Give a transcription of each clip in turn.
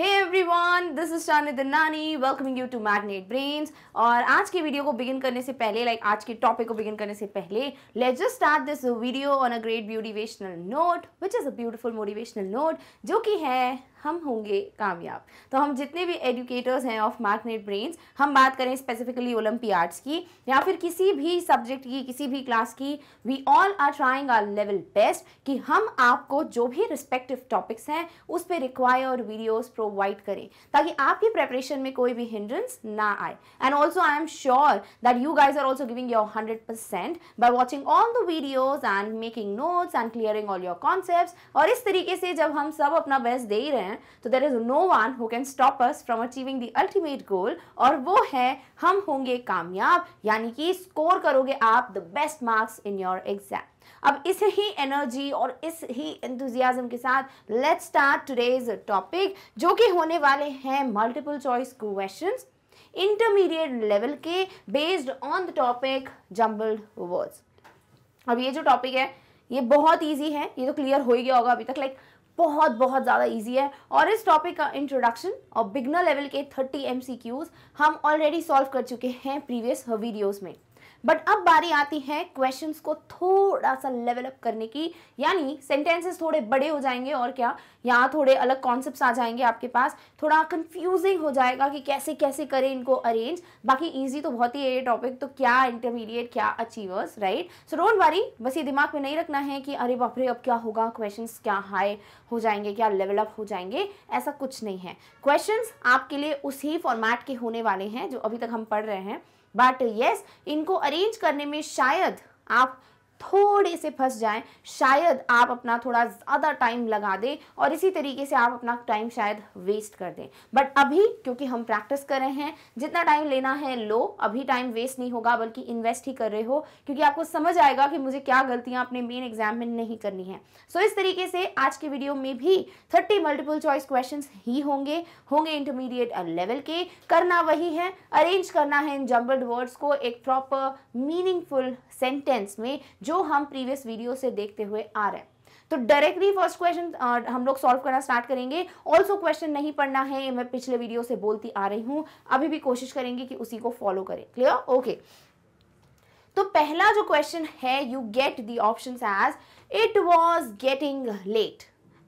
Hey one this is Shanid Dani welcoming you to magnet brains और आज की वीडियो को बिगिन करने से पहले लाइक like, आज के टॉपिक को बिगिन करने से पहले let just start this video on a great motivational note which is a beautiful motivational note जो कि है हम होंगे कामयाब तो हम जितने भी एजुकेटर्स हैं ऑफ मार्कनेट ब्रेन्स हम बात करें स्पेसिफिकली ओलम्पियाड्स की या फिर किसी भी सब्जेक्ट की किसी भी क्लास की we all are trying our level best कि हम आपको जो भी रिस्पेक्टिव टॉपिक्स हैं उस पर रिक्वायर्ड वीडियोज प्रोवाइड करें ताकि आपकी प्रेपरेशन में कोई भी हिंड्रेंस ना आए and also I am sure that you guys are also giving your hundred percent by watching all the videos and making notes and clearing all your concept और इस तरीके से जब हम सब अपना बेस्ट दे ही रहे हैं हैं तो there is no one who can stop us from achieving the ultimate goal और वो है हम होंगे कामयाब यानी कि स्कोर करोगे आप the best marks in your exam अब इस ही एनर्जी और इस ही एंथुजियाज्म के साथ लेट्स स्टार्ट टूडेज टॉपिक जो कि होने वाले हैं multiple choice question intermediate level के based on the topic jumbled words अब ये जो टॉपिक है ये बहुत इजी है ये तो क्लियर हो ही गया होगा अभी तक लाइक like, बहुत बहुत ज़्यादा इजी है और इस टॉपिक का इंट्रोडक्शन और बिगनर लेवल के 30 एम हम ऑलरेडी सॉल्व कर चुके हैं प्रीवियस वीडियोस में बट अब बारी आती है क्वेश्चंस को थोड़ा सा लेवल अप करने की यानी सेंटेंसेस थोड़े बड़े हो जाएंगे और क्या यहाँ थोड़े अलग कॉन्सेप्ट आ जाएंगे आपके पास थोड़ा कन्फ्यूजिंग हो जाएगा कि कैसे कैसे करें इनको अरेंज बाकी ईजी तो बहुत ही है ये टॉपिक तो क्या इंटरमीडिएट क्या अचीवर्स राइट सो रोल बारी बस ये दिमाग में नहीं रखना है कि अरे बापरे अब क्या होगा क्वेश्चन क्या हाई हो जाएंगे क्या लेवल अप हो जाएंगे ऐसा कुछ नहीं है क्वेश्चन आपके लिए उसी फॉर्मैट के होने वाले हैं जो अभी तक हम पढ़ रहे हैं बट यस इनको अरेंज करने में शायद आप थोड़े से फंस जाएं शायद आप अपना थोड़ा ज़्यादा टाइम लगा दें और इसी तरीके से आप अपना टाइम शायद वेस्ट कर दें बट अभी क्योंकि हम प्रैक्टिस कर रहे हैं जितना टाइम लेना है लो अभी टाइम वेस्ट नहीं होगा बल्कि इन्वेस्ट ही कर रहे हो क्योंकि आपको समझ आएगा कि मुझे क्या गलतियाँ अपने मेन एग्जाम में नहीं करनी है सो so, इस तरीके से आज की वीडियो में भी थर्टी मल्टीपल चॉइस क्वेश्चन ही होंगे होंगे इंटरमीडिएट लेवल के करना वही है अरेंज करना है इन जम्बल्ड वर्ड्स को एक प्रॉपर मीनिंगफुल सेंटेंस में जो जो हम प्रीवियस वीडियो से देखते हुए आ रहे हैं तो डायरेक्टली फर्स्ट क्वेश्चन हम लोग सॉल्व करना स्टार्ट करेंगे ऑल्सो क्वेश्चन नहीं पढ़ना है मैं पिछले वीडियो से बोलती आ रही हूं अभी भी कोशिश करेंगे कि उसी को फॉलो करें क्लियर ओके okay. तो पहला जो क्वेश्चन है you get the option as it was getting late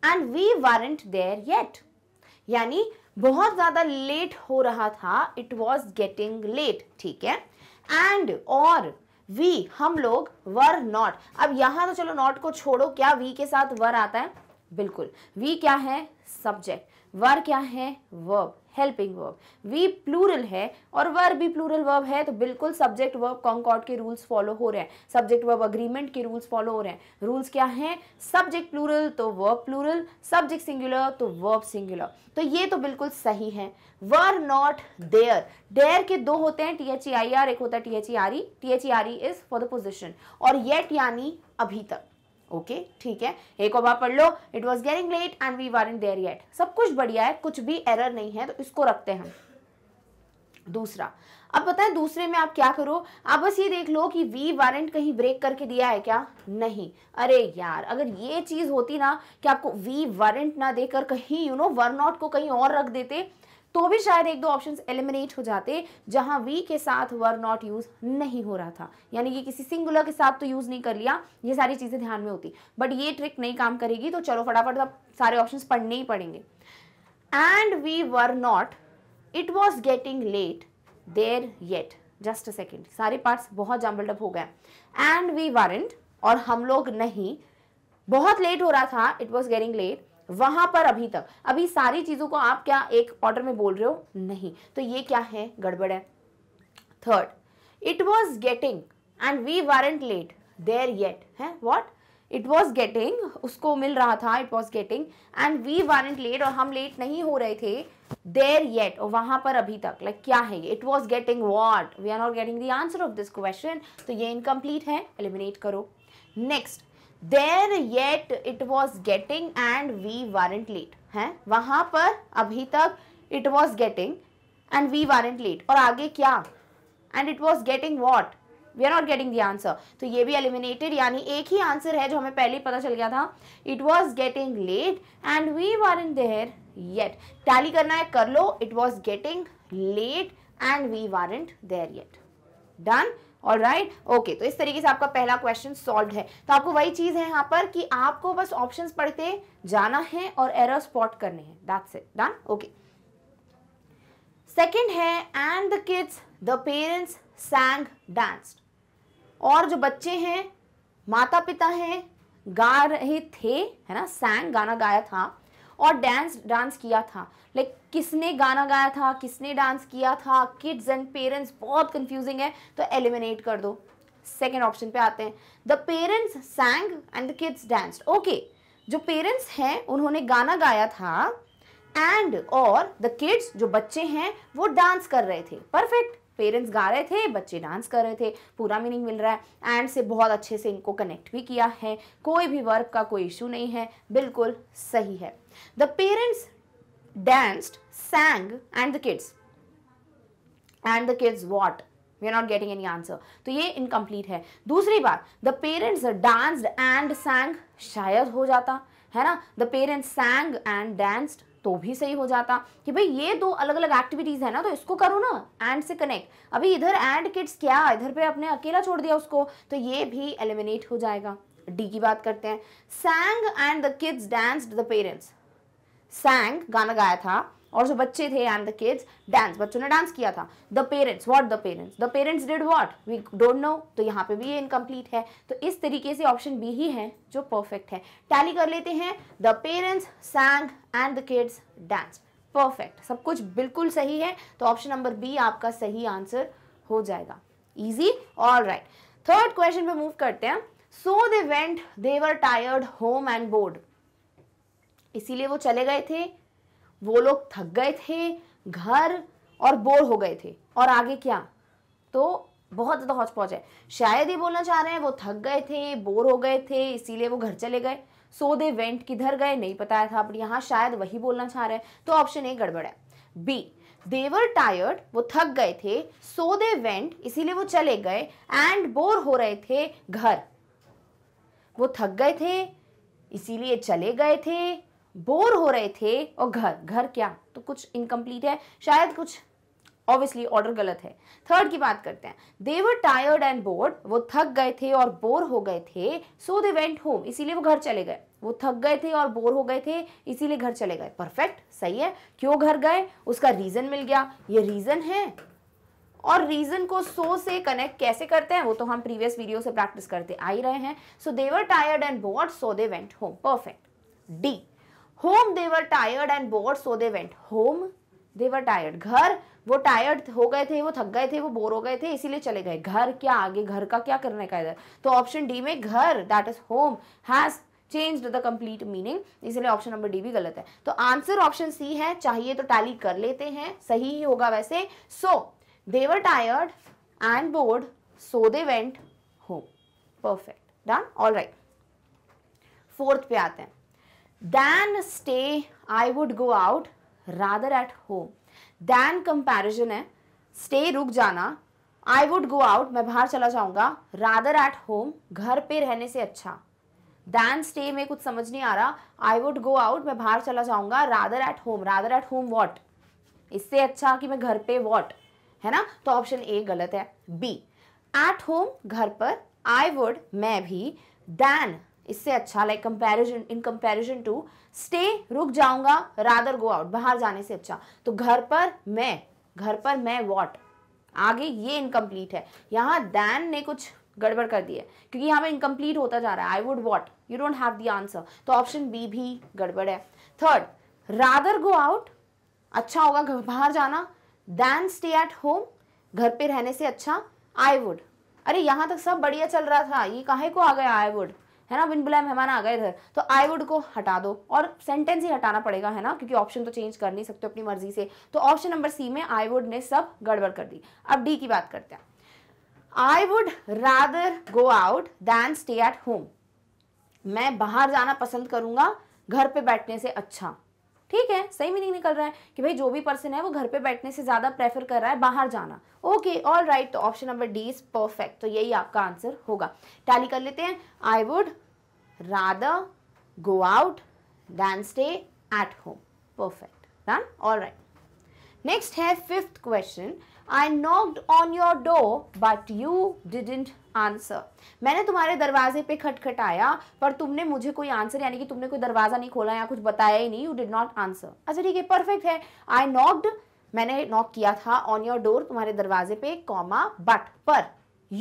and we weren't there yet यानी बहुत ज़्यादा लेट हो रहा था इट वॉज गेटिंग लेट ठीक है एंड और वी हम लोग वर नॉट अब यहां तो चलो नॉट को छोड़ो क्या वी के साथ वर आता है बिल्कुल वी क्या है सब्जेक्ट वर क्या है verb helping verb we plural है और वर्ब भी प्लूरल वर्ब है तो बिल्कुल सब्जेक्ट वर्ब कॉन्कॉर्ड के रूल्स फॉलो हो रहे हैं सब्जेक्ट वर्ब अग्रीमेंट के रूल्स फॉलो हो रहे हैं रूल्स क्या हैं सब्जेक्ट प्लूरल तो वर्ब प्लूरल सब्जेक्ट सिंगुलर तो वर्ब सिंगुलर तो ये तो बिल्कुल सही है वर नॉट देयर देयर के दो होते हैं T H E I R एक होता है T H E R E T H E R E is for the position और येट यानी अभी तक ओके ठीक है एक और बार पढ़ लो it was getting late and we were there yet सब कुछ बढ़िया है कुछ भी एरर नहीं है तो इसको रखते हैं दूसरा अब पता है दूसरे में आप क्या करो आप बस ये देख लो कि वी वारंट कहीं ब्रेक करके दिया है क्या नहीं अरे यार अगर ये चीज़ होती ना कि आपको वी वारंट ना देकर कहीं यू नो वर नॉट को कहीं और रख देते तो भी शायद एक दो ऑप्शन एलिमिनेट हो जाते जहां वी के साथ वर नॉट यूज नहीं हो रहा था यानी कि किसी सिंगुलर के साथ तो यूज नहीं कर लिया ये सारी चीजें ध्यान में होती बट ये ट्रिक नहीं काम करेगी तो चलो फटाफट आप सारे ऑप्शन पढ़ने ही पड़ेंगे and we were not it was getting late there yet just a second सारे पार्ट बहुत जम्बल्डअप हो गए एंड वी वारंट और हम लोग नहीं बहुत लेट हो रहा था इट वॉज गेटिंग लेट वहां पर अभी तक अभी सारी चीजों को आप क्या एक ऑर्डर में बोल रहे हो नहीं तो ये क्या है गड़बड़ है third it was getting and we weren't late there yet है वॉट इट वॉज गेटिंग उसको मिल रहा था it was getting and we weren't late और हम लेट नहीं हो रहे थे देर येट और वहां पर अभी तक लाइक like, क्या है ये it was getting what we are not getting the answer of this question तो ये इनकम्प्लीट है एलिमिनेट करो next there yet it was getting and we weren't late है वहां पर अभी तक it was getting and we weren't late और आगे क्या and it was getting what we are not getting the answer तो ये भी एलिमिनेटेड यानी एक ही आंसर है जो हमें पहले ही पता चल गया था it was getting late and we weren't there yet tally करना है कर लो it was getting late and we weren't there yet done और राइट ओके तो इस तरीके से आपका पहला क्वेश्चन सॉल्व है तो आपको वही चीज़ है यहाँ पर कि आपको बस ऑप्शन पढ़ते जाना है और एरर स्पॉट करने हैं that's it done okay second है and the kids the parents sang dance और जो बच्चे हैं माता पिता हैं गा रहे थे है ना सैंग गाना गाया था और डांस डांस किया था लाइक like, किसने गाना गाया था किसने डांस किया था किड्स एंड पेरेंट्स बहुत कंफ्यूजिंग है तो एलिमिनेट कर दो सेकेंड ऑप्शन पे आते हैं the parents sang and the kids dance okay जो पेरेंट्स हैं उन्होंने गाना गाया था एंड और द किड्स जो बच्चे हैं वो डांस कर रहे थे परफेक्ट पेरेंट्स गा रहे थे बच्चे डांस कर रहे थे पूरा मीनिंग मिल रहा है एंड से बहुत अच्छे से इनको कनेक्ट भी किया है कोई भी वर्क का कोई इशू नहीं है बिल्कुल सही है The parents danced, sang and the kids. And the kids what? we are not getting any answer to ye incomplete hai dusri baat the parents danced and sang shayad ho jata hai na the parents sang and danced तो भी सही हो जाता कि भाई ये दो अलग अलग एक्टिविटीज़ है ना तो इसको करो ना एंड से कनेक्ट अभी इधर एंड किड्स क्या इधर पे अपने अकेला छोड़ दिया उसको तो ये भी एलिमिनेट हो जाएगा डी की बात करते हैं sang and the kids danced the parents sang गाना गाया था और जो बच्चे थे एंड द किड्स डांस बच्चों ने डांस किया था the parents what the parents the parents did what we don't know तो यहाँ पे भी ये इनकम्प्लीट है तो इस तरीके से ऑप्शन बी ही है जो परफेक्ट है टैली कर लेते हैं the parents sang and the kids dance perfect सब कुछ बिल्कुल सही है तो ऑप्शन नंबर बी आपका सही आंसर हो जाएगा easy all right third question पे मूव करते हैं so they went they tired home and bored इसीलिए वो चले गए थे वो लोग थक गए थे घर और बोर हो गए थे और आगे क्या तो बहुत ज़्यादा हौच पौच है शायद ये बोलना चाह रहे हैं वो थक गए थे बोर हो गए थे इसीलिए वो घर चले गए सो दे वेंट किधर गए नहीं पता था बट यहाँ शायद वही बोलना चाह रहे हैं तो ऑप्शन ए गड़बड़ है बी देवर टायर्ड वो थक गए थे सो दे वेंट इसीलिए वो चले गए एंड बोर हो रहे थे घर वो थक गए थे इसीलिए चले गए थे बोर हो रहे थे और घर घर क्या तो कुछ इनकम्प्लीट है शायद कुछ ऑब्वियसली ऑर्डर गलत है थर्ड की बात करते हैं देवर टायर्ड एंड बोर्ड वो थक गए थे और बोर हो गए थे सो दे वेंट होम इसीलिए वो घर चले गए वो थक गए थे और बोर हो गए थे इसीलिए घर चले गए परफेक्ट सही है क्यों घर गए उसका रीज़न मिल गया ये रीज़न है और रीज़न को सो से कनेक्ट कैसे करते हैं वो तो हम प्रीवियस वीडियो से प्रैक्टिस करते आ ही रहे हैं so they were tired and bored so they went home perfect D home they were tired and bored so they went home they were tired घर वो टायर्ड हो गए थे वो थक गए थे वो बोर हो गए थे इसीलिए चले गए घर क्या आगे घर का क्या करने का इधर तो ऑप्शन डी में घर that is home has change the complete meaning इसलिए ऑप्शन नंबर डी भी गलत है तो आंसर ऑप्शन सी है चाहिए तो टैली कर लेते हैं सही ही होगा वैसे so they were tired and bored so they went home perfect done all right fourth पे आते हैं than stay I would go out rather at home. Than comparison है stay रुक जाना आई वुड गो आउट मैं बाहर चला जाऊंगा रादर एट होम घर पे रहने से अच्छा दैन स्टे में कुछ समझ नहीं आ रहा आई वुड गो आउट मैं बाहर चला जाऊंगा rather at home rather at home what इससे अच्छा कि मैं घर पे वॉट है ना तो ऑप्शन ए गलत है बी एट होम घर पर आई वुड मैं भी दैन इससे अच्छा like comparison in comparison to stay रुक जाऊंगा रादर गो आउट बाहर जाने से अच्छा तो घर पर मैं घर पर मैं वॉट आगे ये इनकम्प्लीट है यहाँ दैन ने कुछ गड़बड़ कर दी है क्योंकि यहाँ पे इनकम्प्लीट होता जा रहा है I would what you don't have the answer तो ऑप्शन बी भी गड़बड़ है थर्ड रादर गो आउट अच्छा होगा बाहर जाना दैन स्टे एट होम घर पे रहने से अच्छा आई वुड अरे यहाँ तक सब बढ़िया चल रहा था ये काहे को आ गया आई वुड है ना बिन बुलाए मेहमान आ गए इधर तो आई वुड को हटा दो और सेंटेंस ही हटाना पड़ेगा है ना क्योंकि ऑप्शन तो चेंज कर नहीं सकते अपनी मर्जी से तो ऑप्शन नंबर सी में आई वुड ने सब गड़बड़ कर दी अब डी की बात करते हैं I would rather go out than stay at home मैं बाहर जाना पसंद करूंगा घर पे बैठने से अच्छा ठीक है सही मीनिंग निकल रहा है कि भाई जो भी पर्सन है वो घर पे बैठने से ज़्यादा प्रेफर कर रहा है बाहर जाना ओके ऑल राइट तो option number D is perfect तो यही आपका आंसर होगा टैली कर लेते हैं I would rather go out than stay at home perfect done all right next है fifth question I knocked on your door but you didn't answer मैंने तुम्हारे दरवाजे पे खटखटाया पर तुमने मुझे कोई आंसर यानी कि तुमने कोई दरवाज़ा नहीं खोला या कुछ बताया ही नहीं यू डिड नॉट आंसर अच्छा ठीक है परफेक्ट है आई नॉकड मैंने नॉक किया था ऑन योर डोर तुम्हारे दरवाजे पे कॉमा बट पर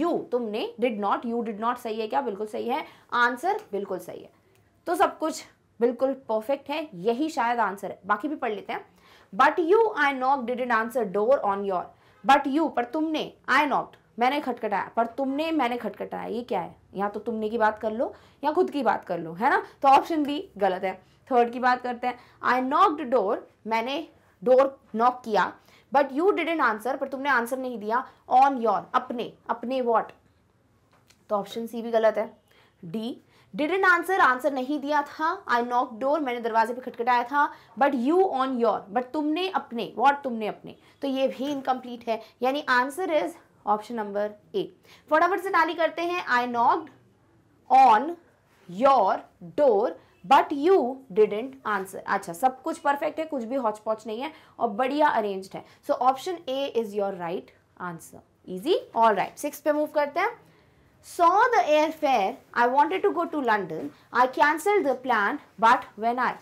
यू तुमने did not you did not सही है क्या बिल्कुल सही है आंसर बिल्कुल सही है तो सब कुछ बिल्कुल परफेक्ट है यही शायद आंसर है बाकी भी पढ़ लेते हैं but you I knock did answer door on your but you पर तुमने आई नॉट मैंने खटखटाया पर तुमने मैंने खटखटाया ये क्या है या तो तुमने की बात कर लो या खुद की बात कर लो है ना तो ऑप्शन बी गलत है थर्ड की बात करते हैं आई नॉक डोर मैंने डोर नॉक किया बट यू डिडेंट आंसर पर तुमने आंसर नहीं दिया ऑन योर अपने अपने वॉट तो ऑप्शन सी भी गलत है डी डिडेंट आंसर आंसर नहीं दिया था आई नॉक डोर मैंने दरवाजे पे खटखटाया था but you on your but तुमने अपने वॉट तुमने अपने तो ये भी इनकम्प्लीट है यानी answer is option number A फटाफट से ताली करते हैं I knocked on your door but you didn't answer अच्छा सब कुछ परफेक्ट है कुछ भी हॉचपॉच नहीं है और बढ़िया अरेंज है so option A is your right answer easy all right six पे मूव करते हैं saw the airfare I wanted to go to London I cancel the plan but when I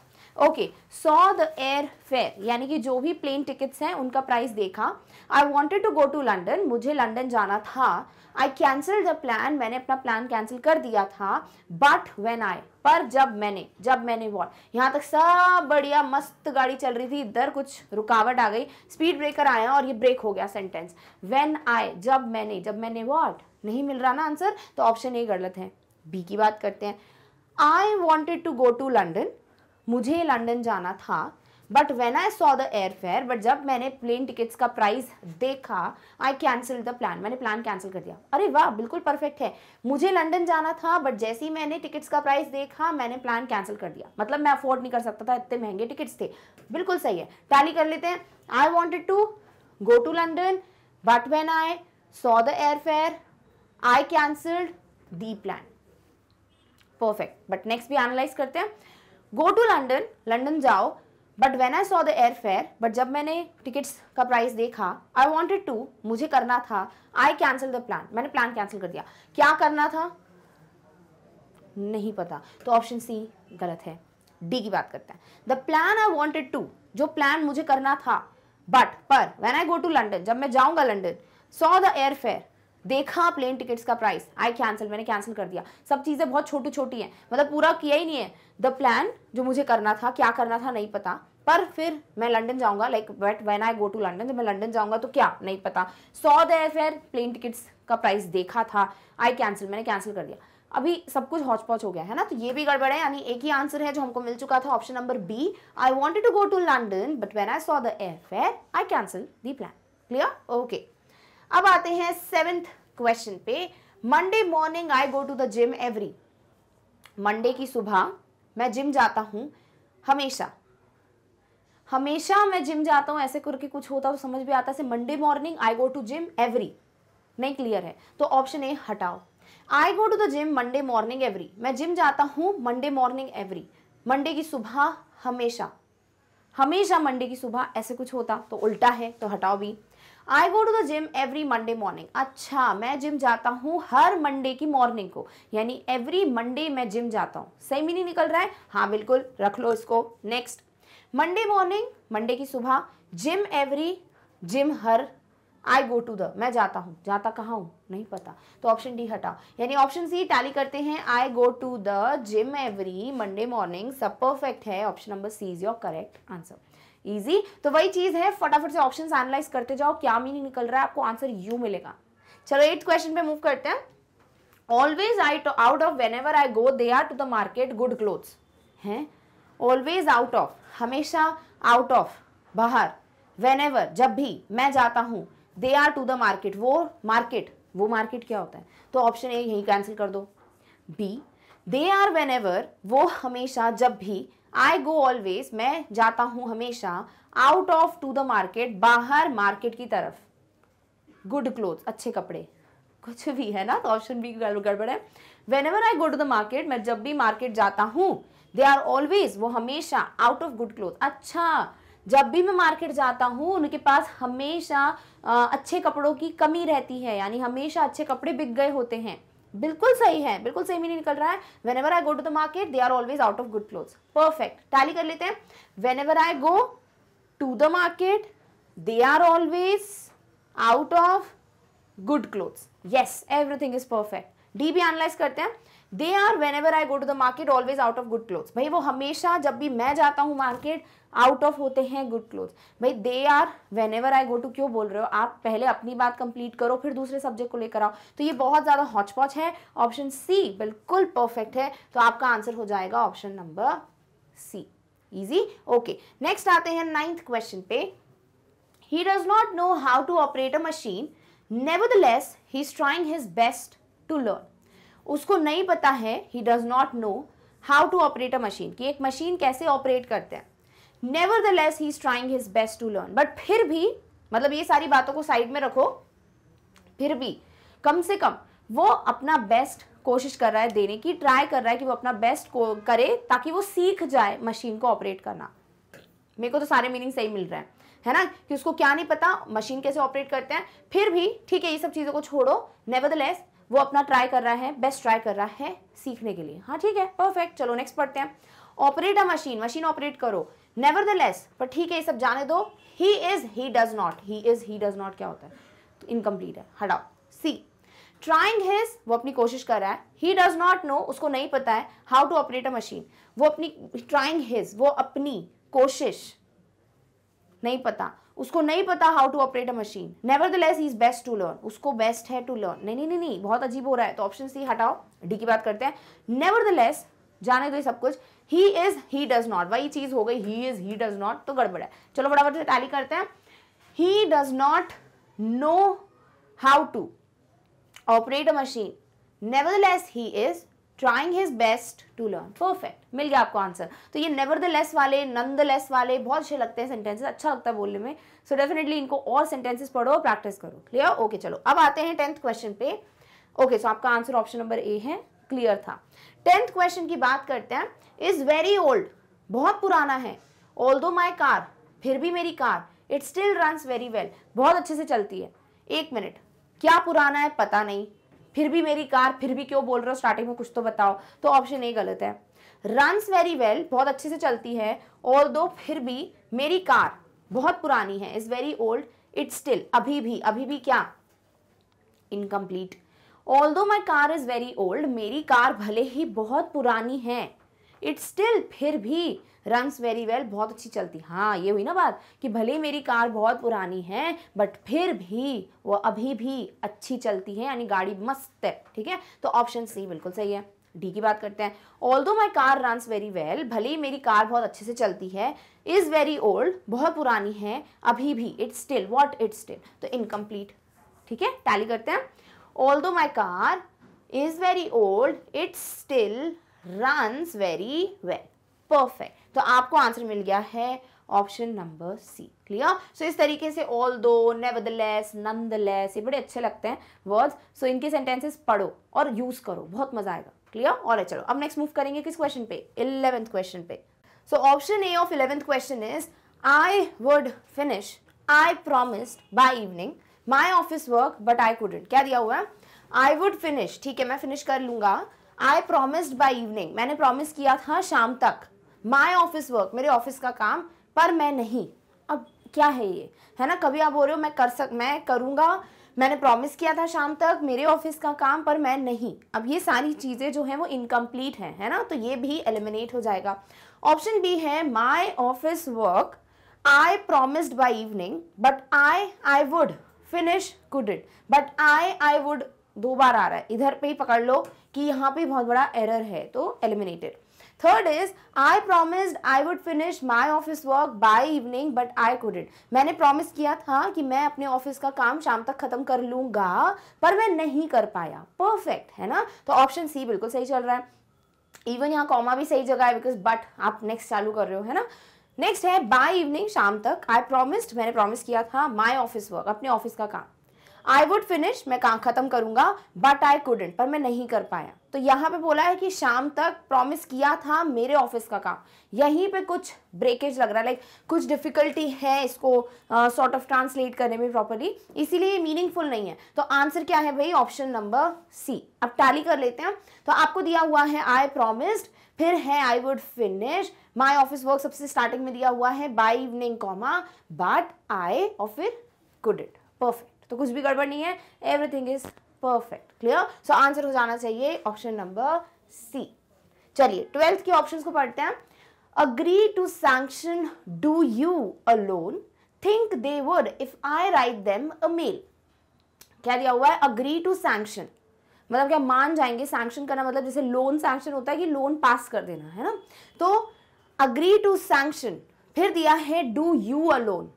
okay saw the airfare यानी कि जो भी plane tickets हैं उनका price देखा I wanted to go to London मुझे London जाना था आई कैंसिल द प्लान मैंने अपना प्लान कैंसिल कर दिया था बट वेन आई पर जब मैंने जब मैंने वॉट यहाँ तक सब बढ़िया मस्त गाड़ी चल रही थी इधर कुछ रुकावट आ गई स्पीड ब्रेकर आया और ये ब्रेक हो गया सेंटेंस वेन आई जब मैंने जब मैंने वॉट नहीं मिल रहा ना आंसर तो ऑप्शन ए गलत है बी की बात करते हैं I wanted to go to London मुझे लंदन जाना था but when I saw the airfare but जब मैंने प्लेन टिकट्स का प्राइस देखा आई कैंसिल द प्लान मैंने प्लान कैंसिल कर दिया अरे वाह बिल्कुल परफेक्ट है मुझे लंदन जाना था बट जैसे ही मैंने टिकट्स का प्राइस देखा मैंने प्लान कैंसिल कर दिया मतलब मैं अफोर्ड नहीं कर सकता था इतने महंगे टिकट्स थे बिल्कुल सही है टैली कर लेते हैं I wanted to go to London but when I saw the airfare I cancelled the plan perfect but next भी एनालाइज करते हैं गो टू लंडन लंडन जाओ but when I saw the airfare but जब मैंने tickets का price देखा I wanted to मुझे करना था आई कैंसिल द प्लान मैंने प्लान कैंसिल कर दिया क्या करना था नहीं पता तो ऑप्शन सी गलत है डी की बात करते हैं the plan I wanted to जो प्लान मुझे करना था बट पर when I go to London जब मैं जाऊंगा London saw the airfare देखा प्लेन टिकट्स का प्राइस आई कैंसिल मैंने कैंसिल कर दिया सब चीज़ें बहुत छोटी छोटी हैं मतलब पूरा किया ही नहीं है द प्लान जो मुझे करना था क्या करना था नहीं पता पर फिर मैं लंदन जाऊंगा like but when I go to London जब मैं लंदन जाऊंगा तो क्या नहीं पता saw the airfare plane tickets का प्राइस देखा था आई कैंसिल मैंने कैंसिल कर दिया अभी सब कुछ हॉच पॉच हो गया है ना तो ये भी गड़बड़ है यानी एक ही आंसर है जो हमको मिल चुका था option number B I wanted to go to London but when I saw the airfare I cancel the plan clear okay अब आते हैं सेवेंथ क्वेश्चन पे Monday morning I go to the gym every Monday की सुबह मैं gym जाता हूँ हमेशा हमेशा मैं जिम जाता हूँ ऐसे करके कुछ होता है समझ भी आता है Monday morning I go to gym every नहीं क्लियर है तो ऑप्शन ए हटाओ I go to the gym Monday morning every मैं जिम जाता हूँ मंडे मॉर्निंग एवरी मंडे की सुबह हमेशा हमेशा मंडे की सुबह ऐसे कुछ होता तो उल्टा है तो हटाओ भी I go to the gym every Monday morning अच्छा मैं जिम जाता हूँ हर मंडे की मॉर्निंग को यानी एवरी मंडे मैं जिम जाता हूँ सही मीनिंग निकल रहा है हाँ बिल्कुल रख लो इसको नेक्स्ट मंडे मॉर्निंग मंडे की सुबह जिम एवरी जिम हर आई गो टू द मैं जाता हूँ जाता कहाँ हूँ नहीं पता तो ऑप्शन डी हटाओ यानी ऑप्शन सी टैली करते हैं I go to the gym every Monday morning सब परफेक्ट है option number C is your correct answer easy तो वही चीज है फटाफट से ऑप्शंस एनालाइज करते जाओ क्या मीनिंग निकल रहा है आपको आंसर यू मिलेगा चलो एट क्वेश्चन पे मूव करते हैं always I out of whenever I go they are to the market good clothes हैं ऑलवेज आउट ऑफ हमेशा आउट ऑफ बाहर वेन एवर जब भी मैं जाता हूँ they are to the market वो मार्केट वो मार्केट क्या होता है तो ऑप्शन ए यही कैंसिल कर दो B they are whenever वो हमेशा जब भी आई गो ऑलवेज मैं जाता हूं हमेशा out of to the market बाहर मार्केट की तरफ गुड क्लोथ अच्छे कपड़े कुछ भी है ना तो ऑप्शन भी गड़बड़ है whenever I go to the market मैं जब भी मार्केट जाता हूँ दे आर ऑलवेज वो हमेशा आउट ऑफ गुड क्लोथ अच्छा जब भी मैं मार्केट जाता हूँ उनके पास हमेशा आ, अच्छे कपड़ों की कमी रहती है यानी हमेशा अच्छे कपड़े बिक गए होते हैं बिल्कुल सही है बिल्कुल सेम ही नहीं निकल रहा है whenever I go to the market they are always out of good cloth perfect tally कर लेते हैं whenever I go to the market they are always out of good cloth yes everything is perfect D भी analyse करते हैं they are whenever I go to the market always out of good cloth भाई वो हमेशा जब भी मैं जाता हूँ मार्केट आउट ऑफ होते हैं गुड क्लोथ भाई they are whenever I go to क्यों बोल रहे हो आप पहले अपनी बात कंप्लीट करो फिर दूसरे सब्जेक्ट को लेकर आओ तो ये बहुत ज़्यादा हॉचपॉच है ऑप्शन सी बिल्कुल परफेक्ट है तो आपका आंसर हो जाएगा option number C easy okay next आते हैं नाइन्थ क्वेश्चन पे he does not know how to operate a machine nevertheless he is trying his best to learn उसको नहीं पता है he does not know how to operate a machine कि एक machine कैसे ऑपरेट करते हैं nevertheless he is trying his best to learn but फिर भी मतलब ये सारी बातों को साइड में रखो फिर भी कम से कम वो अपना बेस्ट कोशिश कर रहा है देने की ट्राई कर रहा है कि वो अपना बेस्ट करे ताकि वो सीख जाए मशीन को ऑपरेट करना मेरे को तो सारे मीनिंग सही मिल रहे हैं है ना कि उसको क्या नहीं पता मशीन कैसे ऑपरेट करते हैं फिर भी ठीक है ये सब चीज़ों को छोड़ो नेवर वो अपना ट्राई कर रहा है बेस्ट ट्राई कर रहा है सीखने के लिए हाँ ठीक है परफेक्ट चलो नेक्स्ट पढ़ते हैं operate a machine machine operate करो नेवर द लेस पर ठीक है ये सब जाने दो he is he does not he is he does not क्या होता है तो इनकम्प्लीट है हटाओ सी ट्राइंग हिज वो अपनी कोशिश कर रहा है ही डज नॉट नो उसको नहीं पता है how to operate a machine वो अपनी ट्राइंग हिज वो अपनी कोशिश नहीं पता उसको नहीं पता how to operate a machine nevertheless is best to learn उसको बेस्ट है टू लर्न नहीं नहीं नहीं नहीं बहुत अजीब हो रहा है तो ऑप्शन सी हटाओ डी की बात करते हैं नेवर द लेस जाने दो ये सब कुछ he is he does not वही चीज हो गई he is he does not तो गड़बड़ है चलो फटाफट से टैली करते हैं he does not know how to operate a machine never less he is Trying his best to learn perfect मिल गया आपको आंसर तो ये नेवर द लेस वाले नन द लेस वाले बहुत अच्छे लगते हैं सेंटेंसेस अच्छा लगता है बोलने में सो so डेफिनेटली इनको और सेंटेंसेस पढ़ो और प्रैक्टिस करो क्लियर ओके okay, चलो अब आते हैं टेंथ क्वेश्चन पे ओके okay, सो so आपका आंसर ऑप्शन नंबर ए है क्लियर था टेंथ क्वेश्चन की बात करते हैं इज वेरी ओल्ड बहुत पुराना है ऑल दो माई कार फिर भी मेरी car it still run very well बहुत अच्छे से चलती है एक मिनट क्या पुराना है पता नहीं फिर भी मेरी कार फिर भी क्यों बोल रहे हो स्टार्टिंग में कुछ तो बताओ तो ऑप्शन ए गलत है रनस वेरी वेल बहुत अच्छे से चलती है ऑल दो फिर भी मेरी कार बहुत पुरानी है is very old it still अभी भी अभी भी क्या incomplete although my car is very old मेरी कार भले ही बहुत पुरानी है इट स्टिल फिर भी रन वेरी वेल बहुत अच्छी चलती हाँ ये हुई ना बात कि भले ही मेरी कार बहुत पुरानी है बट फिर भी वो अभी भी अच्छी चलती है यानी गाड़ी मस्त है ठीक है तो ऑप्शन सी बिल्कुल सही है डी की बात करते हैं although my car run very well भले ही मेरी कार बहुत अच्छे से चलती है इज़ वेरी ओल्ड बहुत पुरानी है अभी भी it's still what it's still तो इनकम्प्लीट ठीक है टैली करते हैं although my car is very old, it still runs very well. Perfect. तो आपको आंसर मिल गया है option number C clear so इस तरीके से ऑल दो नेवरदलेस नंदलेस ये बड़े अच्छे लगते हैं वर्ड्स सो so इनके सेंटेंसेस पढ़ो और यूज़ करो बहुत मजा आएगा क्लियर और अच्छा चलो अब नेक्स्ट मूव करेंगे किस क्वेश्चन पे इलेवेंथ क्वेश्चन पे so option A of eleventh question is I would finish I promised by evening my office work but I couldn't क्या दिया हुआ है आई वुड फिनिश ठीक है मैं फिनिश कर लूंगा आई प्रोमिस्ड बाई इवनिंग मैंने प्रोमिस किया था शाम तक माई ऑफिस वर्क मेरे ऑफिस का काम पर मैं नहीं अब क्या है ये है ना कभी आप बोल रहे हो मैं कर सक मैं करूँगा मैंने प्रॉमिस किया था शाम तक मेरे ऑफिस का काम पर मैं नहीं अब ये सारी चीज़ें जो हैं वो इनकम्प्लीट हैं है ना तो ये भी एलिमिनेट हो जाएगा ऑप्शन बी है my office work I promised by evening but I I would finish could it but I I would दो बार आ रहा है इधर पे ही पकड़ लो कि यहाँ पे बहुत बड़ा एरर है तो eliminated third is I promised I would finish my office work by evening but I could it मैंने प्रोमिस किया था कि मैं अपने ऑफिस का काम शाम तक खत्म कर लूंगा पर मैं नहीं कर पाया परफेक्ट है ना तो ऑप्शन सी बिल्कुल सही चल रहा है इवन यहाँ कॉमा भी सही जगह है बिकॉज बट आप नेक्स्ट चालू कर रहे हो है ना नेक्स्ट है बाय इवनिंग शाम तक आई प्रोमिस्ड मैंने प्रॉमिस किया था माय ऑफिस वर्क अपने ऑफिस का काम आई वुड फिनिश मैं काम खत्म करूंगा बट आई कुडेंट पर मैं नहीं कर पाया तो यहाँ पे बोला है कि शाम तक प्रॉमिस किया था मेरे ऑफिस का काम यहीं पे कुछ ब्रेकेज लग रहा है लाइक कुछ डिफिकल्टी है इसको सॉर्ट ऑफ ट्रांसलेट करने में प्रॉपरली इसीलिए मीनिंगफुल नहीं है तो आंसर क्या है भाई ऑप्शन नंबर सी अब टैली कर लेते हैं तो आपको दिया हुआ है आई प्रोमिस्ड फिर है I would finish my office work सबसे स्टार्टिंग में दिया हुआ है by evening comma but I और फिर कुड इट परफेक्ट तो कुछ भी गड़बड़ नहीं है everything is perfect clear so answer हो जाना चाहिए ऑप्शन नंबर सी चलिए ट्वेल्थ के ऑप्शन को पढ़ते हैं agree to sanction do you a loan think they would if I write them a mail क्या दिया हुआ है अग्री टू सैंक्शन मतलब क्या मान जाएंगे सैंक्शन करना मतलब जैसे लोन सैंक्शन होता है कि लोन पास कर देना है ना तो अग्री टू सैंक्शन फिर दिया है do you a loan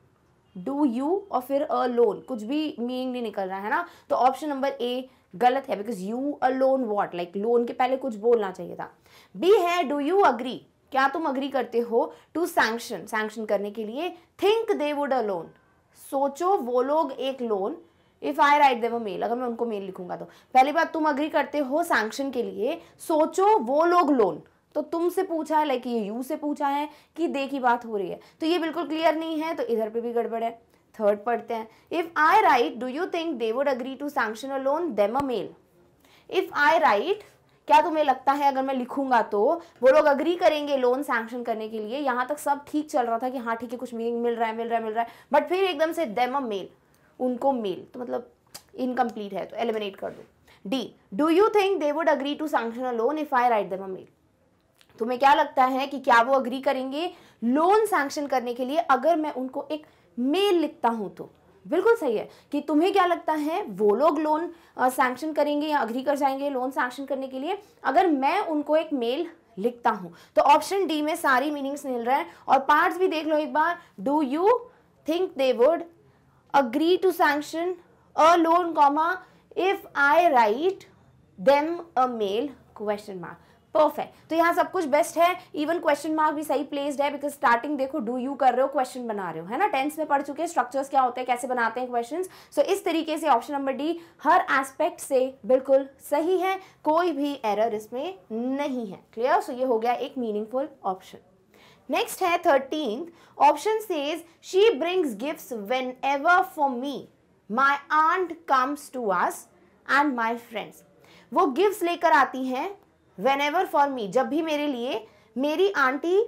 do you और फिर अ लोन कुछ भी मीनिंग नहीं निकल रहा है ना तो ऑप्शन नंबर ए गलत है because you a loan what like loan के पहले कुछ बोलना चाहिए था बी है डू यू अग्री क्या तुम अग्री करते हो टू सैंक्शन सैंक्शन करने के लिए think they would a loan सोचो वो लोग एक loan if I write them mail अगर मैं उनको मेल लिखूंगा तो पहली बात तुम अग्री करते हो सैंक्शन के लिए सोचो वो लोग लोन तो तुमसे पूछा है लाइक ये यू से पूछा है कि दे की बात हो रही है तो ये बिल्कुल क्लियर नहीं है तो इधर पे भी गड़बड़ है थर्ड पढ़ते हैं if I write do you think they would agree to sanction a loan them a mail if I write क्या तुम्हें लगता है अगर मैं लिखूंगा तो वो लोग अग्री करेंगे लोन सैंक्शन करने के लिए यहाँ तक सब ठीक चल रहा था कि हाँ ठीक है कुछ मीनिंग मिल रहा है मिल रहा है मिल रहा है बट फिर एकदम से देम अ मेल उनको मेल तो मतलब इनकम्प्लीट है तो एलिमिनेट कर दो D do you think they would agree to sanction a loan if I write them a mail तुम्हें क्या लगता है कि क्या वो अग्री करेंगे लोन सैंक्शन करने के लिए अगर मैं उनको एक मेल लिखता हूँ तो बिल्कुल सही है कि तुम्हें क्या लगता है वो लोग लोन सैंक्शन करेंगे या अग्री कर जाएंगे लोन सैंक्शन करने के लिए अगर मैं उनको एक मेल लिखता हूँ तो ऑप्शन डी में सारी मीनिंग्स मिल रहे हैं और पार्ट्स भी देख लो एक बार do you think they would agree to sanction a loan comma if I write them a mail question mark perfect तो यहाँ सब कुछ बेस्ट है इवन क्वेश्चन मार्क भी सही प्लेस्ड है बिकॉज स्टार्टिंग देखो डू यू कर रहे हो क्वेश्चन बना रहे हो है ना टेंस में पढ़ चुके हैं स्ट्रक्चर्स क्या होते हैं कैसे बनाते हैं क्वेश्चन सो so, इस तरीके से ऑप्शन नंबर डी हर एस्पेक्ट से बिल्कुल सही है कोई भी एरर इसमें नहीं है क्लियर सो so, ये हो गया एक मीनिंगफुल ऑप्शन नेक्स्ट है thirteen option says she brings gifts whenever for me my aunt comes to us and my friends वो गिफ्ट्स लेकर आती हैं वेन एवर फॉर मी जब भी मेरे लिए मेरी आंटी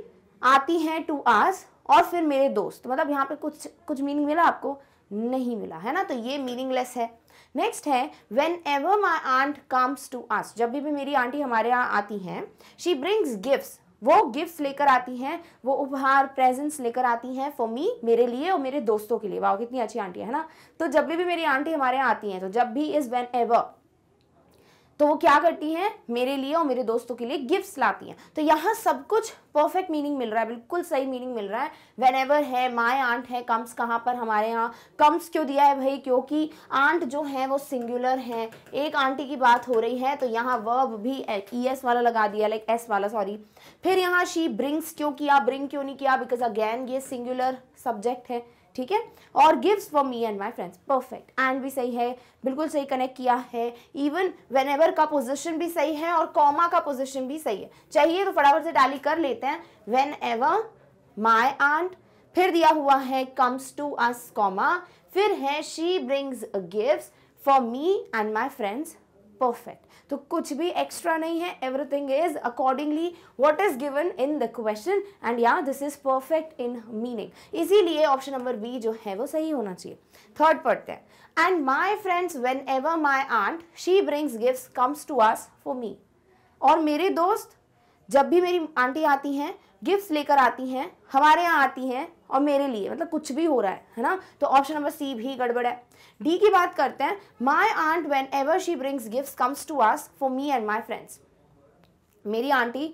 आती हैं टू आस और फिर मेरे दोस्त मतलब यहाँ पे कुछ कुछ मीनिंग मिला आपको नहीं मिला है ना तो ये मीनिंगलेस है नेक्स्ट है whenever my aunt comes to us जब भी, भी मेरी आंटी हमारे यहाँ आती हैं शी ब्रिंग्स गिफ्ट्स वो गिफ्ट लेकर आती हैं वो उपहार प्रेजेंट्स लेकर आती हैं फॉर मी मेरे लिए और मेरे दोस्तों के लिए वाह कितनी अच्छी आंटी है ना तो जब भी मेरी आंटी हमारे यहाँ आती हैं तो जब भी इज़ वेन एवर तो वो क्या करती हैं मेरे लिए और मेरे दोस्तों के लिए गिफ्ट्स लाती हैं तो यहाँ सब कुछ परफेक्ट मीनिंग मिल रहा है बिल्कुल सही मीनिंग मिल रहा है वेन एवर है माए आंट है कम्स कहाँ पर हमारे यहाँ कम्स क्यों दिया है भाई क्योंकि आंट जो है वो सिंगुलर है एक आंटी की बात हो रही है तो यहाँ वर्ब भी ई एस वाला लगा दिया लाइक एस वाला सॉरी फिर यहाँ शी ब्रिंग्स क्यों किया ब्रिंग क्यों नहीं किया बिकॉज अगेन ये सिंगुलर सब्जेक्ट है ठीक है और gives for me and my friends perfect and भी सही है बिल्कुल सही कनेक्ट किया है इवन वेन एवर का पोजिशन भी सही है और कॉमा का पोजिशन भी सही है चाहिए तो फटाफट से टैली कर लेते हैं वेन एवर माई आंट फिर दिया हुआ है कम्स टू अस कॉमा फिर है she brings gift for me and my friends perfect तो कुछ भी एक्स्ट्रा नहीं है everything is accordingly what is given in the question and या this is perfect in meaning इसीलिए ऑप्शन नंबर बी जो है वो सही होना चाहिए थर्ड पढ़ते हैं and my friends whenever my aunt she brings gift comes to us for me और मेरे दोस्त जब भी मेरी आंटी आती हैं गिफ्ट्स लेकर आती हैं हमारे यहाँ आती हैं और मेरे लिए मतलब कुछ भी हो रहा है है ना तो ऑप्शन नंबर सी भी गड़बड़ है डी की बात करते हैं my aunt whenever she brings gift comes to us for me and my friends मेरी आंटी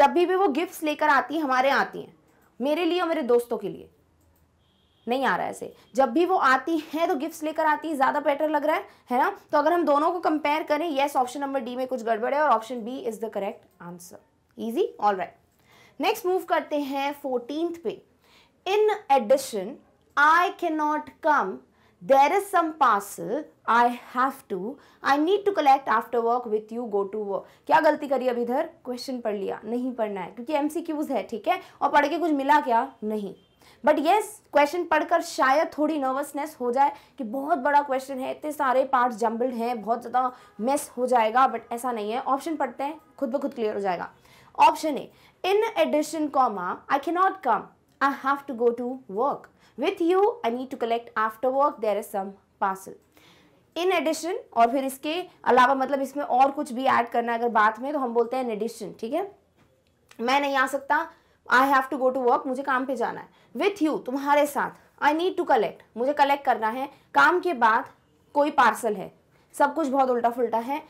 जब भी भी वो गिफ्ट्स लेकर आती हैं हमारे यहाँ आती हैं मेरे लिए और मेरे दोस्तों के लिए नहीं आ रहा है ऐसे जब भी वो आती हैं तो गिफ्ट्स लेकर आती है ज़्यादा बेटर लग रहा है है ना तो अगर हम दोनों को कंपेयर करें येस ऑप्शन नंबर डी में कुछ गड़बड़ है और option B is the correct answer easy all right next move करते हैं फोर्टीन पे in addition I can not come there is some parcel I have to I need to collect after work with you go to work क्या गलती करी अभी इधर question पढ़ लिया नहीं पढ़ना है क्योंकि एम सी क्यूज है ठीक है और पढ़ के कुछ मिला क्या नहीं बट येस क्वेश्चन पढ़कर शायद थोड़ी नर्वसनेस हो जाए कि बहुत बड़ा क्वेश्चन है इतने सारे पार्ट जम्बल्ड हैं बहुत ज़्यादा मिस हो जाएगा बट ऐसा नहीं है ऑप्शन पढ़ते हैं खुद ब खुद क्लियर हो जाएगा option A In addition, comma, I cannot come. I have to go to work. With you, I need to collect after work. There is some parcel. In addition और फिर इसके अलावा मतलब इसमें और कुछ भी ऐड करना अगर बात में तो हम बोलते हैं इन एडिशन ठीक है मैं नहीं आ सकता I have to go to work मुझे काम पे जाना है विथ यू तुम्हारे साथ आई नीड टू कलेक्ट मुझे कलेक्ट करना है काम के बाद कोई पार्सल है सब कुछ बहुत उल्टा फुलटा है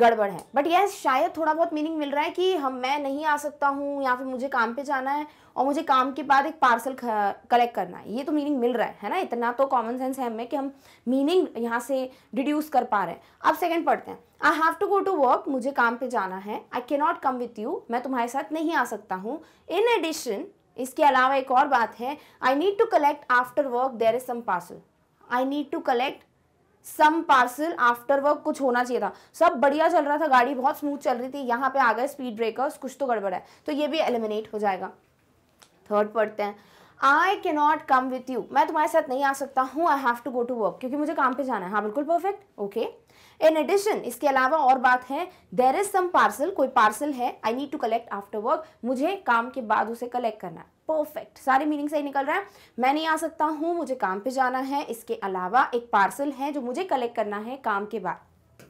गड़बड़ है बट यस शायद थोड़ा बहुत मीनिंग मिल रहा है कि हम मैं नहीं आ सकता हूँ या फिर मुझे काम पे जाना है और मुझे काम के बाद एक पार्सल कलेक्ट करना है ये तो मीनिंग मिल रहा है है ना इतना तो कॉमन सेंस है हमें कि हम मीनिंग यहाँ से डिड्यूस कर पा रहे हैं अब सेकंड पढ़ते हैं I have to go to work मुझे काम पे जाना है आई के नॉट कम विथ यू मैं तुम्हारे साथ नहीं आ सकता हूँ इन एडिशन इसके अलावा एक और बात है I need to collect after work there is some parcel I need to collect some parcel after work कुछ होना चाहिए था सब बढ़िया चल रहा था गाड़ी बहुत स्मूथ चल रही थी यहाँ पे आ गए स्पीड ब्रेकर्स कुछ तो गड़बड़ है तो ये भी एलिमिनेट हो जाएगा थर्ड पढ़ते हैं आई के नॉट कम विथ यू मैं तुम्हारे साथ नहीं आ सकता हूँ I have to go to work क्योंकि मुझे काम पे जाना है हाँ बिल्कुल परफेक्ट ओके इन एडिशन इसके अलावा और बात है देर इज सम पार्सल कोई पार्सल है I need to collect after work मुझे काम के बाद उसे कलेक्ट करना है परफेक्ट सारे मीनिंग सही निकल रहा है मैं नहीं आ सकता हूँ मुझे काम पे जाना है इसके अलावा एक पार्सल है जो मुझे कलेक्ट करना है काम के बाद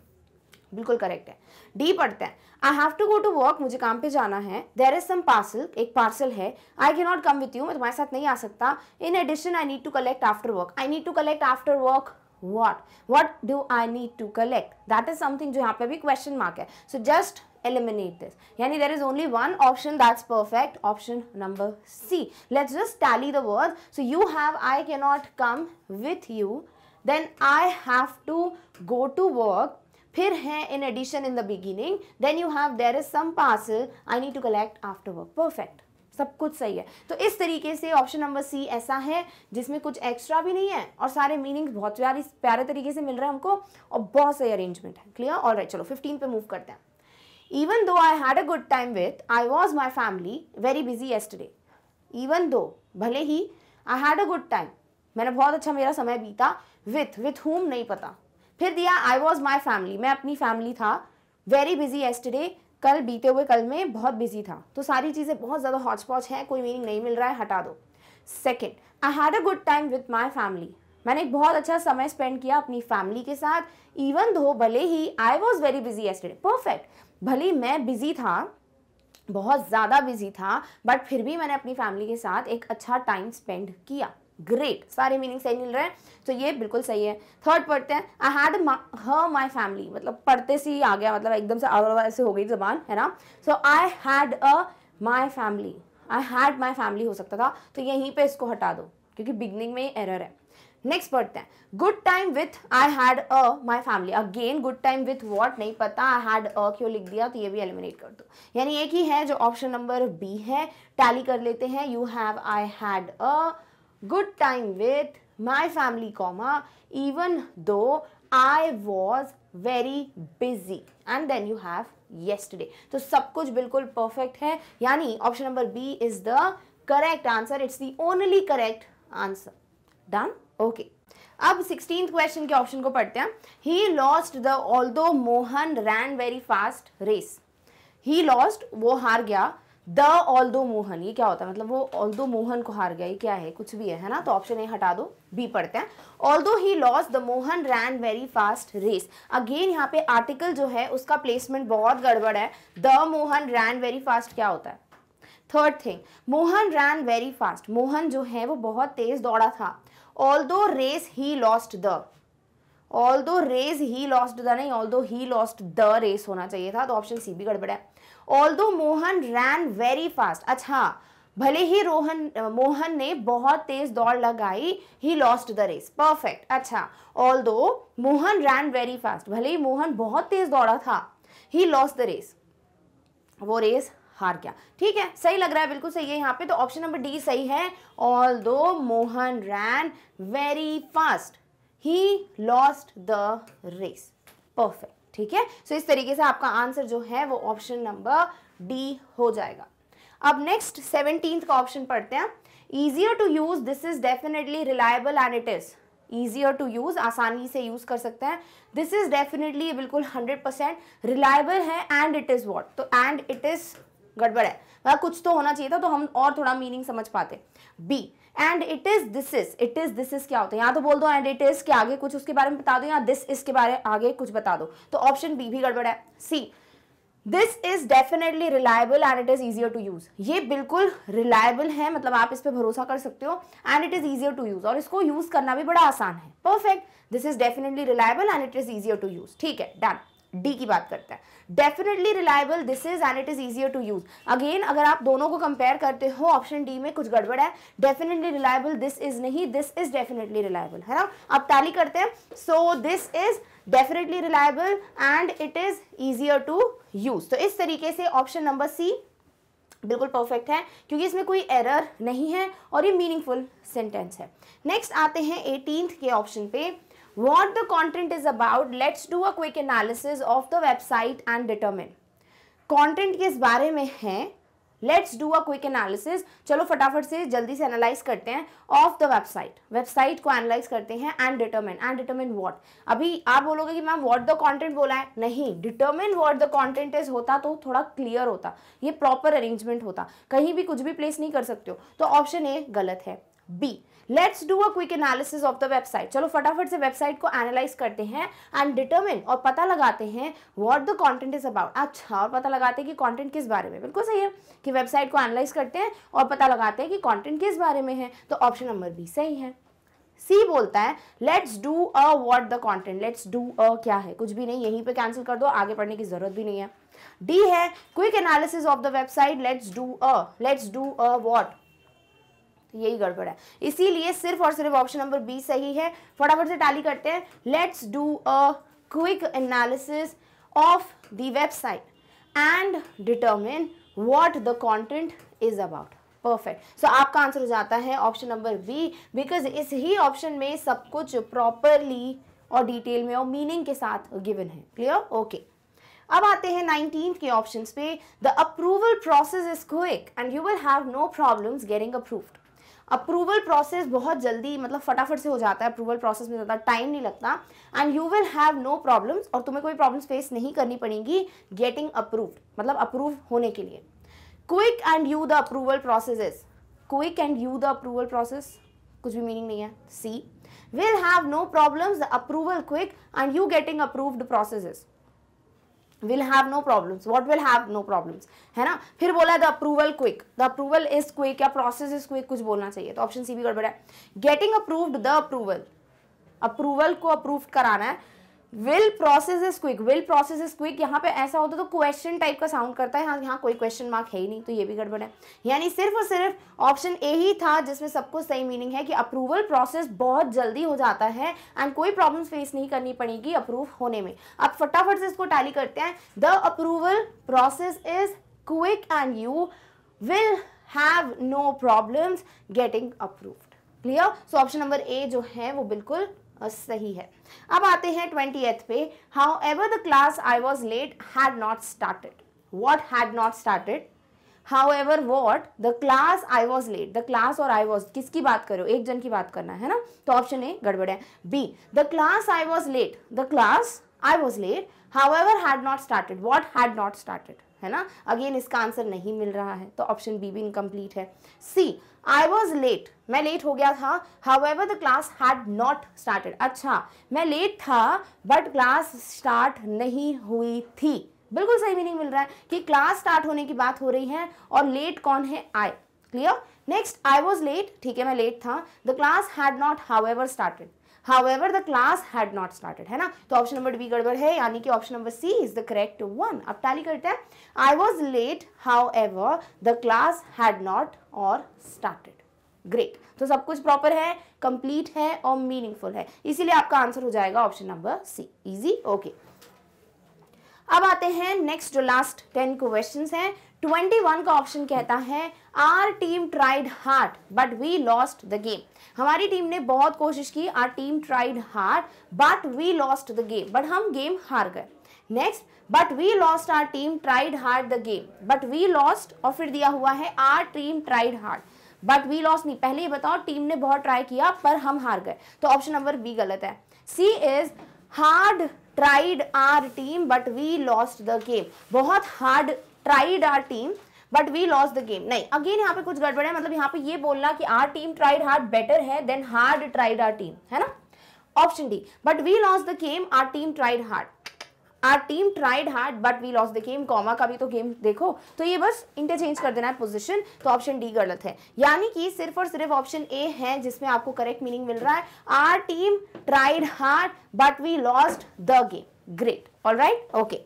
बिल्कुल करेक्ट है डी पढ़ते हैं I have to go to work मुझे काम पे जाना है देर इज सम पार्सल एक पार्सल है आई के नॉट कम विथ यू मैं तुम्हारे साथ नहीं आ सकता in addition I need to collect after work I need to collect after work what what do I need to collect that is something जो यहाँ पे भी क्वेश्चन मार्क है so just eliminate this. Yani there is only one option that's perfect, option number C. Let's just tally the words. So you have I cannot come with you. Then I have to go to work. फिर है in addition in the beginning then you have there is some pass I need to collect after work perfect सब कुछ सही है तो इस तरीके से ऑप्शन नंबर सी ऐसा है जिसमें कुछ एक्स्ट्रा भी नहीं है और सारे मीनिंग्स बहुत प्यारे प्यारे तरीके से मिल रहे हैं हमको और बहुत सही अरेंजमेंट है क्लियर ऑल राइट चलो फिफ्टीन पे मूव करते हैं Even though I had a good time with, I was my family very busy yesterday. Even though, भले ही I had a good time. मैंने बहुत अच्छा मेरा समय बीता with, with whom नहीं पता फिर दिया आई वॉज माई फैमिली मैं अपनी फैमिली था वेरी बिजी एस्टरडे कल बीते हुए कल में बहुत बिजी था तो सारी चीज़ें बहुत ज़्यादा हॉच पॉच हैं कोई मीनिंग नहीं मिल रहा है हटा दो second I had a good time with my family मैंने एक बहुत अच्छा समय स्पेंड किया अपनी फैमिली के साथ इवन दो भले ही I was very busy yesterday perfect भले मैं बिज़ी था बहुत ज़्यादा बिजी था बट फिर भी मैंने अपनी फैमिली के साथ एक अच्छा टाइम स्पेंड किया ग्रेट सारे मीनिंग सही मिल रहे हैं तो ये बिल्कुल सही है थर्ड पढ़ते हैं I had her my family मतलब पढ़ते से ही आ गया मतलब एकदम से आवाज से हो गई जबान है ना so I had a my family I had my family हो सकता था तो यहीं पे इसको हटा दो क्योंकि बिगनिंग में ही एरर है नेक्स्ट पढ़ते हैं good time with I had a my family again good time with what नहीं पता आई हैड अ क्यों लिख दिया तो ये भी एलिमिनेट कर दो यानी एक ही है जो ऑप्शन नंबर बी है टैली कर लेते हैं you have I had a good time with my family comma even though I was very busy and then you have yesterday तो सब कुछ बिल्कुल परफेक्ट है यानी option number B is the correct answer it's the only correct answer done okay अब sixteen question के option को पढ़ते हैं he lost the although Mohan ran very fast race he lost वो हार गया द ऑल दो मोहन ये क्या होता है मतलब वो ऑल दो मोहन को हार गया ये क्या है कुछ भी है है ना तो ऑप्शन ए हटा दो बी पढ़ते हैं although he loss the Mohan ran very fast race again यहाँ पे आर्टिकल जो है उसका प्लेसमेंट बहुत गड़बड़ है the Mohan ran very fast क्या होता है third thing Mohan ran very fast Mohan जो है वो बहुत तेज दौड़ा था although race he lost the although race he lost the नहीं although he lost the race होना चाहिए था तो ऑप्शन सी भी गड़बड़ है although Mohan ran very fast अच्छा भले ही रोहन मोहन ने बहुत तेज दौड़ लगाई he lost the race perfect अच्छा although Mohan ran very fast भले ही मोहन बहुत तेज दौड़ा था ही लॉस्ट द रेस वो रेस हार गया ठीक है सही लग रहा है बिल्कुल सही है यहाँ पे तो ऑप्शन नंबर डी सही है although Mohan ran very fast he lost the race perfect ठीक है सो so, इस तरीके से आपका आंसर जो है वो ऑप्शन नंबर डी हो जाएगा अब नेक्स्ट सेवनटीन का ऑप्शन पढ़ते हैं easier to use this is definitely reliable and it is easier to use आसानी से यूज कर सकते हैं दिस इज डेफिनेटली बिल्कुल हंड्रेड परसेंट रिलायबल है एंड इट इज वॉट तो एंड इट इज गड़बड़ है वह कुछ तो होना चाहिए था तो हम और थोड़ा मीनिंग समझ पाते B and it is this is it is this is क्या होता है यहाँ तो बोल दो एंड इट इज के आगे कुछ उसके बारे में बता दो या दिस इज के बारे में आगे कुछ बता दो तो ऑप्शन बी भी गड़बड़ है सी This is definitely reliable and it is easier to use. ये बिल्कुल reliable है मतलब आप इस पर भरोसा कर सकते हो and it is easier to use. और इसको use करना भी बड़ा आसान है Perfect. This is definitely reliable and it is easier to use. ठीक है done. डी की बात करते हैं definitely reliable this is and it is easier to use again अगर आप दोनों को कंपेयर करते हो ऑप्शन डी में कुछ गड़बड़ है डेफिनेटली रिलायबल दिस इज नहीं दिस इज डेफिनेटली रिलायबल है ना आप ताली करते हैं so this is definitely reliable and it is easier to use तो इस तरीके से ऑप्शन नंबर सी बिल्कुल परफेक्ट है क्योंकि इसमें कोई एरर नहीं है और ये मीनिंगफुल सेंटेंस है नेक्स्ट आते हैं एटीन के ऑप्शन पे what the content is about let's do a quick analysis of the website and determine content किस बारे में है let's do a quick analysis चलो फटाफट से जल्दी से एनालाइज करते हैं ऑफ द वेबसाइट वेबसाइट को एनालाइज करते हैं and determine and determine what अभी आप बोलोगे कि मैम व्हाट द कंटेंट बोला है नहीं determine what the content is होता तो थोड़ा क्लियर होता ये प्रॉपर अरेंजमेंट होता कहीं भी कुछ भी प्लेस नहीं कर सकते हो तो ऑप्शन ए गलत है B let's do a quick analysis of the website चलो फटाफट से वेबसाइट को एनालाइज करते हैं एंड डिटर्मिन और पता लगाते हैं what the content is about अच्छा और पता लगाते हैं कि कंटेंट किस बारे में बिल्कुल सही है कि वेबसाइट को एनालाइज करते हैं और पता लगाते हैं कि कंटेंट किस बारे में है तो ऑप्शन नंबर बी सही है सी बोलता है let's do a what the content let's do a क्या है कुछ भी नहीं यहीं पे कैंसिल कर दो आगे पढ़ने की जरूरत भी नहीं है डी है quick analysis of the website let's do a let's do a what यही गड़बड़ है इसीलिए सिर्फ और सिर्फ ऑप्शन नंबर बी सही है फटाफट से टाली करते हैं let's do a quick analysis of the website and determine what the content is about perfect so आपका आंसर हो जाता है ऑप्शन नंबर बी बिकॉज इस ही ऑप्शन में सब कुछ प्रॉपरली और डिटेल में और मीनिंग के साथ गिवन है क्लियर ओके अब आते हैं नाइनटीन के ऑप्शंस पे the approval process is quick and you will have no problems getting approved approval process बहुत जल्दी मतलब फटाफट से हो जाता है अप्रूवल प्रोसेस में ज़्यादा टाइम नहीं लगता and you will have no problems और तुम्हें कोई प्रॉब्लम्स फेस नहीं करनी पड़ेगी गेटिंग अप्रूव्ड मतलब अप्रूव होने के लिए quick and you the approval process is quick and you the approval process कुछ भी मीनिंग नहीं है C will have no problems approval quick and you getting approved process will have no problems what will have no problems है ना फिर बोला the approval quick the approval is quick या process is quick कुछ बोलना चाहिए तो option C भी गड़बड़ है getting approved the approval approval को अप्रूव कराना है will process is quick will process is quick यहाँ पे ऐसा होता तो क्वेश्चन टाइप का साउंड करता है यहाँ कोई क्वेश्चन मार्क है ही नहीं तो ये भी गड़बड़ है यानी सिर्फ और सिर्फ ऑप्शन ए ही था जिसमें सबको सही मीनिंग है कि अप्रूवल प्रोसेस बहुत जल्दी हो जाता है एंड कोई प्रॉब्लम फेस नहीं करनी पड़ेगी अप्रूव होने में अब फटाफट से इसको टैली करते हैं the approval process is quick and you will have no problem getting approve clear so option number A जो है वो बिल्कुल सही है अब आते हैं ट्वेंटी पे however the class I was late had not started what had not started however what the class I was late the class और आई वॉज किसकी बात करो एक जन की बात करना है ना तो ऑप्शन ए गड़बड़ है B the class I was late the class I was late however had not started what had not started है ना अगेन इसका आंसर नहीं मिल रहा है तो ऑप्शन बी भी इनकम्प्लीट है सी आई वॉज लेट मैं लेट हो गया था however the class had not started अच्छा मैं लेट था बट क्लास स्टार्ट नहीं हुई थी बिल्कुल सही मीनिंग मिल रहा है कि क्लास स्टार्ट होने की बात हो रही है और लेट कौन है I clear next I was late ठीक है मैं लेट था the class had not however started however the class had not started है ना तो ऑप्शन नंबर बी गड़बड़ है यानी कि option number C is the correct one अब टैली करते हैं I was late however the class had not और स्टार्टेड ग्रेट तो सब कुछ प्रॉपर है कंप्लीट है और मीनिंगफुल है इसीलिए आपका आंसर हो जाएगा option number C easy okay अब आते हैं नेक्स्ट जो लास्ट टेन क्वेश्चंस हैं ट्वेंटी वन का ऑप्शन कहता है our team tried hard but we lost the game हमारी टीम ने बहुत कोशिश की our team tried hard but we lost the game but हम गेम हार गए next but we lost our team tried hard the game but we lost और फिर दिया हुआ है our team tried hard but we lost नहीं पहले ये बताओ टीम ने बहुत ट्राई किया पर हम हार गए तो ऑप्शन नंबर बी गलत है C is hard tried our team but we lost the game बहुत hard tried our team but we loss the game नहीं अगेन यहाँ पे कुछ गड़बड़ है मतलब यहाँ पे ये बोलना कि our team tried hard better है then hard tried our team है ना option D but we loss the game our team tried hard our team tried hard but we loss the game comma का भी तो game देखो तो ये बस इंटरचेंज कर देना है पोजिशन तो ऑप्शन डी गलत है यानी कि सिर्फ और सिर्फ ऑप्शन ए है जिसमें आपको करेक्ट मीनिंग मिल रहा है our team tried hard but we lost the game great all right okay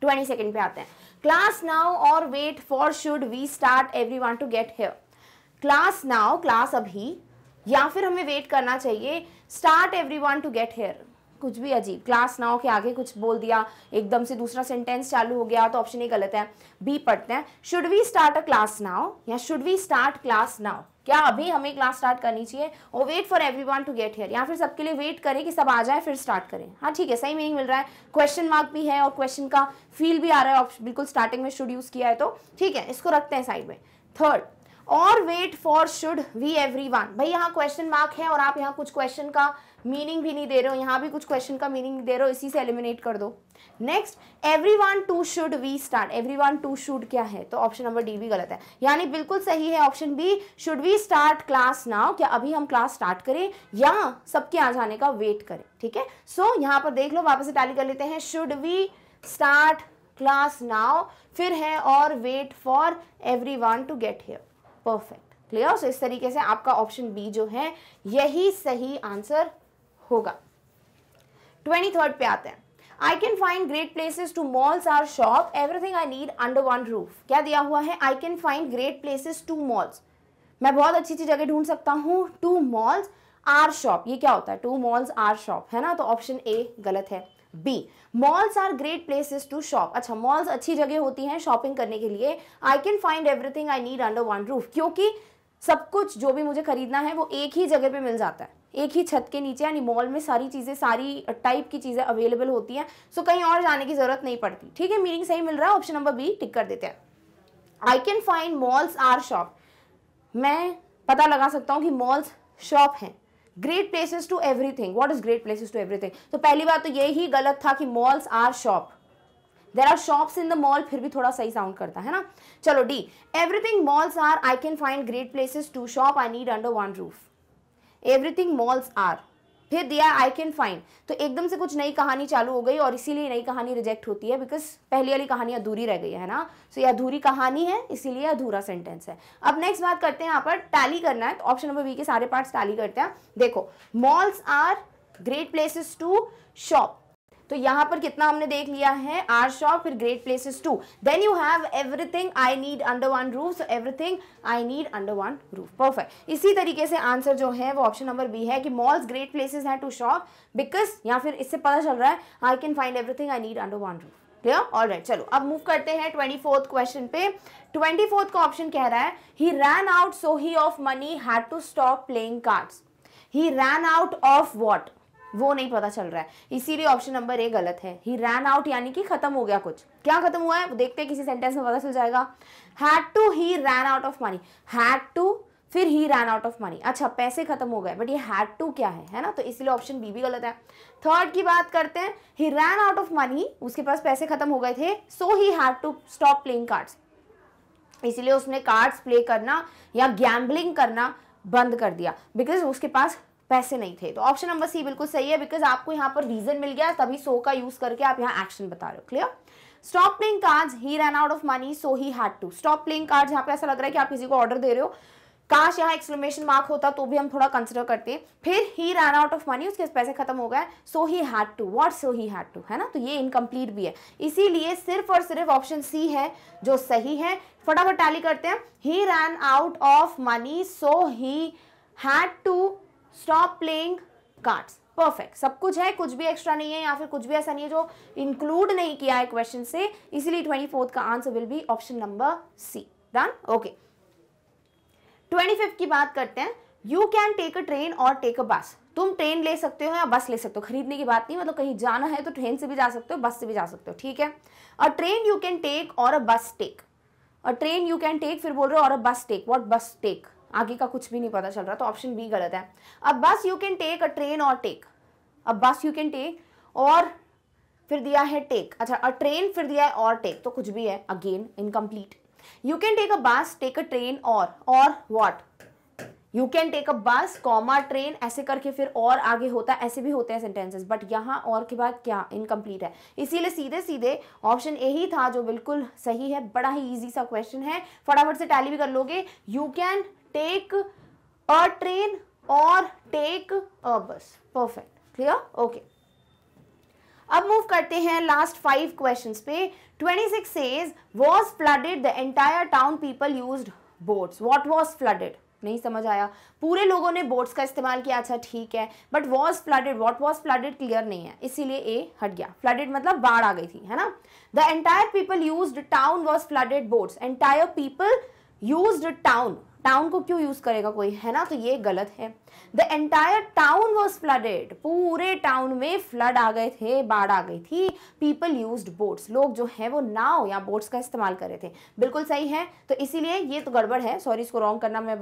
twenty second पे आते हैं class now or wait for should we start everyone to get here class now class अभी या फिर हमें वेट करना चाहिए start everyone to get here कुछ भी अजीब क्लास नाउ के आगे कुछ बोल दिया एकदम से दूसरा सेंटेंस चालू हो गया तो ऑप्शन ए गलत है बी पढ़ते हैं should we start a class now या should we start class now क्या अभी हमें क्लास स्टार्ट करनी चाहिए और wait for everyone to get here या फिर सबके लिए वेट करें कि सब आ जाए फिर स्टार्ट करें हाँ ठीक है सही मीनिंग मिल रहा है क्वेश्चन मार्क भी है और क्वेश्चन का फील भी आ रहा है बिल्कुल स्टार्टिंग में शुड यूज़ किया है तो ठीक है इसको रखते हैं साइड में थर्ड और wait for should we everyone भाई यहाँ क्वेश्चन मार्क है और आप यहाँ कुछ क्वेश्चन का मीनिंग भी नहीं दे रहे हो यहाँ भी कुछ क्वेश्चन का मीनिंग दे रहे हो इसी से एलिमिनेट कर दो next everyone to should we start everyone to should क्या है तो ऑप्शन नंबर डी भी गलत है यानी बिल्कुल सही है option B should we start class now क्या अभी हम क्लास स्टार्ट करें या सबके आ जाने का वेट करें ठीक है सो यहाँ पर देख लो वापस से टैली कर लेते हैं should we start class now फिर है और wait for everyone to get here perfect clear so इस तरीके से आपका ऑप्शन बी जो है यही सही आंसर होगा ट्वेंटी थर्ड पे आते हैं I can find great places to malls are shop everything I need under one roof क्या दिया हुआ है I can find great places to malls मैं बहुत अच्छी अच्छी जगह ढूंढ सकता हूँ टू मॉल्स आर शॉप ये क्या होता है टू मॉल्स आर शॉप है ना तो ऑप्शन ए गलत है B malls are great places to shop अच्छा मॉल्स अच्छी जगह होती हैं शॉपिंग करने के लिए I can find everything I need under one roof क्योंकि सब कुछ जो भी मुझे खरीदना है वो एक ही जगह पे मिल जाता है एक ही छत के नीचे यानी मॉल में सारी चीज़ें सारी टाइप की चीज़ें अवेलेबल होती हैं सो कहीं और जाने की ज़रूरत नहीं पड़ती ठीक है मीनिंग सही मिल रहा है ऑप्शन नंबर बी टिक कर देते हैं I can find malls are shop मैं पता लगा सकता हूँ कि मॉल्स शॉप हैं great places to everything what is great places to everything तो पहली बात तो यही गलत था कि malls are shop there are shops in the mall फिर भी थोड़ा सही साउंड करता है ना चलो D everything malls are I can find great places to shop I need under one roof everything malls are फिर दिया आई कैन फाइंड तो एकदम से कुछ नई कहानी चालू हो गई और इसीलिए नई कहानी रिजेक्ट होती है बिकॉज पहली वाली कहानी अधूरी रह गई है ना सो so, ये अधूरी कहानी है इसीलिए अधूरा सेंटेंस है अब नेक्स्ट बात करते हैं यहाँ पर टैली करना है तो ऑप्शन नंबर बी के सारे पार्ट्स टैली करते हैं देखो malls are great places to shop तो यहाँ पर कितना हमने देख लिया है आर शॉप फिर great places to then you have everything I need under one roof so everything I need under one roof perfect इसी तरीके से आंसर जो है वो ऑप्शन नंबर बी है कि मॉल्स ग्रेट प्लेसेस हैं टू शॉप बिकॉज या फिर इससे पता चल रहा है I can find everything I need under one roof clear all right चलो अब मूव करते हैं ट्वेंटी फोर्थ क्वेश्चन पे ट्वेंटी फोर्थ का ऑप्शन कह रहा है he ran out so he off money had to stop playing cards he ran out of what वो नहीं पता चल रहा है इसीलिए ऑप्शन नंबर ए गलत है ही रैन आउट यानी कि खत्म हो गया कुछ क्या खत्म हुआ है देखते हैं किसी सेंटेंस में पता चल जाएगा had to he ran out of money had to फिर he ran out of money अच्छा पैसे खत्म हो गए बट ये हैड टू क्या है है ना तो इसलिए ऑप्शन बी भी गलत है थर्ड की बात करते हैं he ran out of money उसके पास पैसे खत्म हो गए थे so he had to stop playing cards इसलिए उसने कार्ड्स प्ले करना या गैम्बलिंग करना बंद कर दिया बिकॉज उसके पास पैसे नहीं थे तो ऑप्शन नंबर सी बिल्कुल सही है बिकॉज आपको यहाँ पर रीजन मिल गया तभी सो का यूज करके आप यहाँ एक्शन बता रहे हो clear stop playing cards he run out of money so he had to stop playing cards यहाँ पे ऐसा लग रहा है कि आप किसी को ऑर्डर दे रहे हो काश यहाँ एक्सप्लेमेशन मार्क होता तो भी हम थोड़ा कंसिडर करते हैं फिर he run out of money उसके पैसे खत्म हो गए so he had to what so he had to है ना तो ये इनकम्प्लीट भी है इसीलिए सिर्फ और सिर्फ ऑप्शन सी है जो सही है फटाफट टैली करते हैं he run out of money so he had to stop playing cards perfect सब कुछ है कुछ भी एक्स्ट्रा नहीं है या फिर कुछ भी ऐसा नहीं है जो इंक्लूड नहीं किया है क्वेश्चन से इसीलिए ट्वेंटी फोर्थ का answer will be option number C done okay twenty fifth की बात करते हैं you can take a train और टेक अ बस तुम ट्रेन ले सकते हो या बस ले सकते हो खरीदने की बात नहीं मतलब कहीं जाना है तो ट्रेन से भी जा सकते हो बस से भी जा सकते हो ठीक है a train you can take और a bus take a train you can take फिर बोल रहे हो और अ बस टेक वॉट बस टेक आगे का कुछ भी नहीं पता चल रहा तो ऑप्शन बी गलत है अब bus you can take a train और टेक अब बस यू कैन टेक और फिर दिया है टेक अच्छा अ ट्रेन फिर दिया है और टेक तो कुछ भी है again incomplete you can take a bus take a train और और what you can take a bus comma train ऐसे करके फिर और आगे होता है ऐसे भी होते हैं सेंटेंसेस बट यहाँ और के बाद क्या इनकम्प्लीट है इसीलिए सीधे सीधे ऑप्शन ए ही था जो बिल्कुल सही है बड़ा ही ईजी सा क्वेश्चन है फटाफट से टैली भी कर लोगे you can take a train और take a bus perfect clear okay अब मूव करते हैं लास्ट फाइव क्वेश्चंस पे 26 says was flooded the entire town people used boats what was flooded नहीं समझ आया पूरे लोगों ने बोट्स का इस्तेमाल किया अच्छा ठीक है but was flooded what was flooded clear नहीं है इसीलिए ए हट गया फ्लडेड मतलब बाढ़ आ गई थी है ना the entire people use town was flooded boats entire people use town town को क्यों यूज करेगा कोई है ना तो ये गलत है the entire town was flooded पूरे टाउन में फ्लड आ गए थे बाढ़ आ गई थी पीपल यूज बोट्स लोग जो है वो नाव या बोट्स का इस्तेमाल कर रहे थे बिल्कुल सही है तो इसीलिए ये तो गड़बड़ है सॉरी इसको रॉन्ग करना मैं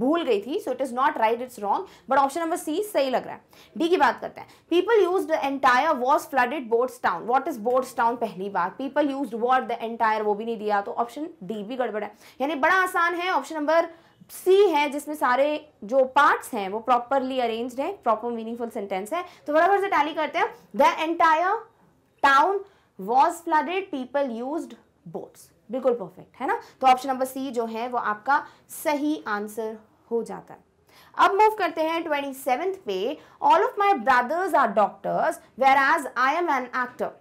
भूल गई थी so it is not right it's wrong but option number C सही लग रहा है डी की बात करते हैं people use the entire was flooded boards town what is boards town पहली बार people use what the entire वो भी नहीं दिया तो ऑप्शन डी भी गड़बड़ है यानी बड़ा आसान है ऑप्शन नंबर सी है जिसमें सारे जो पार्ट्स हैं वो प्रॉपरली अरेंज है प्रॉपर मीनिंगफुल सेंटेंस है तो बराबर से टैली करते हैं the entire town was flooded people use boats बिल्कुल परफेक्ट है ना तो ऑप्शन नंबर सी जो है वो आपका सही आंसर हो जाता है अब मूव करते हैं ट्वेंटी सेवेंथ पे all of my brothers are doctors whereas I am an actor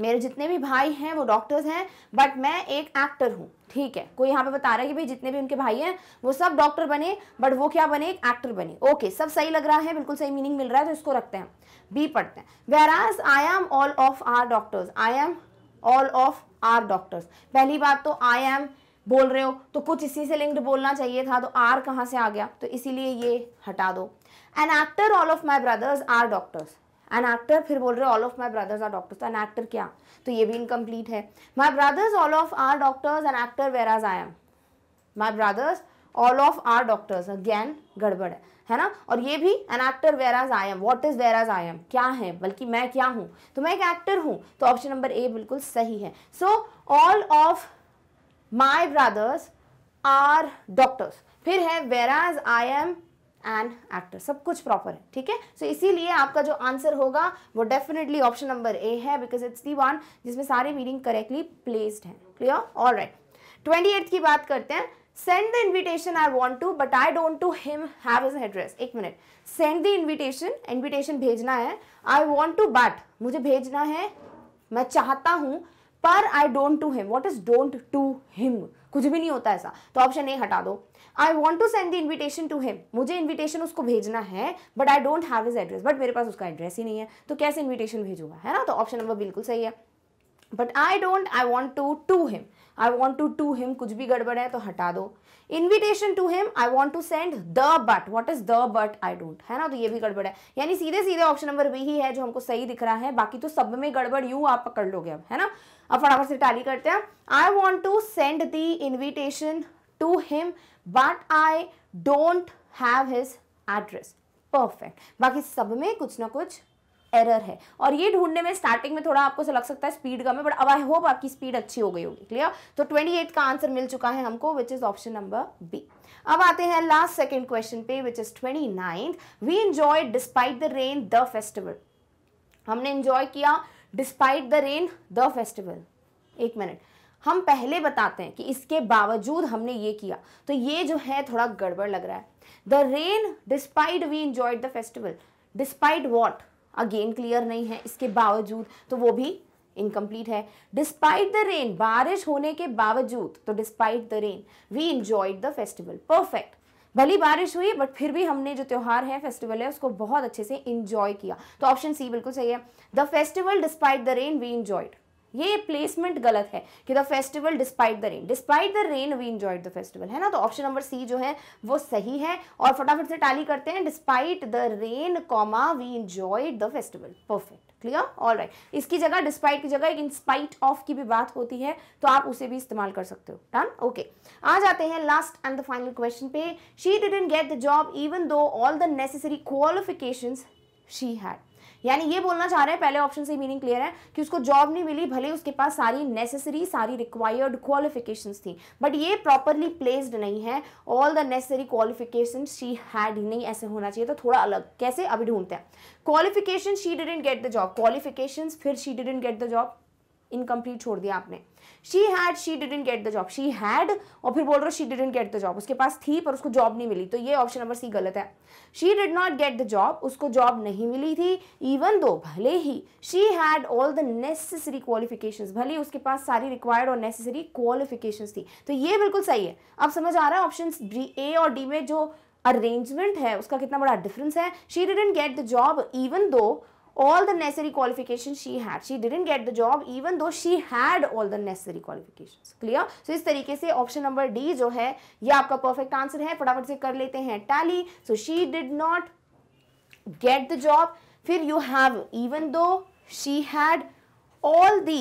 मेरे जितने भी भाई हैं वो डॉक्टर्स हैं बट मैं एक एक्टर हूँ ठीक है कोई यहाँ पे बता रहा है कि भाई जितने भी उनके भाई हैं वो सब डॉक्टर बने बट वो क्या बने एक एक्टर बने ओके सब सही लग रहा है बिल्कुल सही मीनिंग मिल रहा है तो इसको रखते हैं बी पढ़ते हैं whereas I am all of are doctors I am all of are doctors पहली बात तो आई एम बोल रहे हो तो कुछ इसी से लिंक्ड बोलना चाहिए था तो आर कहाँ से आ गया तो इसीलिए ये हटा दो an actor all of my brothers are doctors an actor फिर बोल रहे हो all of my brothers are doctors an actor क्या तो ये भी इनकम्प्लीट है my brothers all of are doctors an actor whereas I am my brothers all of are doctors again गड़बड़ है है ना और ये भी N actor whereas I am what is whereas I M क्या है बल्कि मैं क्या हूँ तो मैं एक एक्टर हूँ तो ऑप्शन नंबर ए बिल्कुल सही है so all of my brothers are doctors फिर है whereas I am and actor सब कुछ प्रॉपर है ठीक है सो इसीलिए आपका जो आंसर होगा वो डेफिनेटली ऑप्शन नंबर ए है बिकॉज इट्स दी वन जिसमें सारे मीनिंग करेक्टली प्लेस्ड हैं clear all right twenty eight की बात करते हैं send the invitation I want to but I don't to him have is address एक मिनट सेंड द इन्विटेशन इन्विटेशन भेजना है आई वॉन्ट टू बट मुझे भेजना है मैं चाहता हूँ पर I don't to him what is don't to him कुछ भी नहीं होता ऐसा तो ऑप्शन ए हटा दो I want to send the invitation to him मुझे इन्विटेशन उसको भेजना है but I don't have is address but मेरे पास उसका एड्रेस ही नहीं है तो कैसे इन्विटेशन भेजूंगा है ना तो ऑप्शन नंबर बिल्कुल सही है but I don't I want to to him I want to to him कुछ भी गड़बड़ है तो हटा दो invitation to him I want to send the but what is the but I don't है ना तो ये भी गड़बड़ है यानी सीधे सीधे ऑप्शन नंबर वी ही है जो हमको सही दिख रहा है बाकी तो सब में गड़बड़ यू आप पकड़ लोगे अब है ना अब फटाफट से टाली करते हैं I want to send the invitation to him but I don't have his address perfect बाकी सब में कुछ ना कुछ एरर है और ये ढूंढने में स्टार्टिंग में थोड़ा आपको लग सकता है स्पीड कम है बट अब आई होप आपकी स्पीड अच्छी हो गई होगी क्लियर तो ट्वेंटी का आंसर मिल चुका है हमको which is option number B अब आते हैं लास्ट सेकेंड क्वेश्चन पे which is twenty ninth we enjoy despite the rain the festival हमने इंजॉय किया despite the rain the festival एक मिनट हम पहले बताते हैं कि इसके बावजूद हमने ये किया तो ये जो है थोड़ा गड़बड़ लग रहा है the rain despite we enjoyed the festival despite what again clear नहीं है इसके बावजूद तो वो भी इनकम्प्लीट है डिस्पाइट द रेन बारिश होने के बावजूद तो despite the rain we enjoyed the festival perfect भली बारिश हुई बट फिर भी हमने जो त्यौहार है फेस्टिवल है उसको बहुत अच्छे से इंजॉय किया तो ऑप्शन सी बिल्कुल सही है the festival despite the rain we enjoyed ये प्लेसमेंट गलत है कि the festival despite the rain despite the rain we enjoyed the festival है ना तो ऑप्शन नंबर सी जो है वो सही है और फटाफट से टाली करते हैं despite the rain comma we enjoyed the festival perfect clear all right इसकी जगह डिस्पाइट की जगह एक इंस्पाइट ऑफ की भी बात होती है तो आप उसे भी इस्तेमाल कर सकते हो डन ओके आ जाते हैं last and the final question पे she didn't get the job even though all the necessary qualifications she had यानी ये बोलना चाह रहे हैं पहले ऑप्शन से मीनिंग क्लियर है कि उसको जॉब नहीं मिली भले उसके पास सारी नेसेसरी सारी रिक्वायर्ड क्वालिफिकेशन थी बट ये प्रॉपरली प्लेस्ड नहीं है all the necessary qualification she had नहीं ऐसे होना चाहिए तो थोड़ा अलग कैसे अभी ढूंढते हैं qualification she didn't get the job qualification फिर she didn't get the job incomplete छोड़ दिया आपने she had she didn't get the job she had और फिर बोल रहे हो she didn't get the job उसके पास थी पर उसको जॉब नहीं मिली तो ये ऑप्शन नंबर सी गलत है she did not get the job उसको जॉब नहीं मिली थी इवन दो भले ही she had all the necessary qualification भले ही उसके पास सारी रिक्वायर्ड और नेसेसरी क्वालिफिकेशन थी तो ये बिल्कुल सही है अब समझ आ रहा है ऑप्शन ए और डी में जो अरेंजमेंट है उसका कितना बड़ा डिफरेंस है she didn't get the job even though all the necessary qualifications she had she didn't get the job even though she had all the necessary qualifications clear so is tarike se option number D jo hai ye aapka perfect answer hai फटाफट से कर लेते हैं tally so she did not get the job fir you have even though she had all the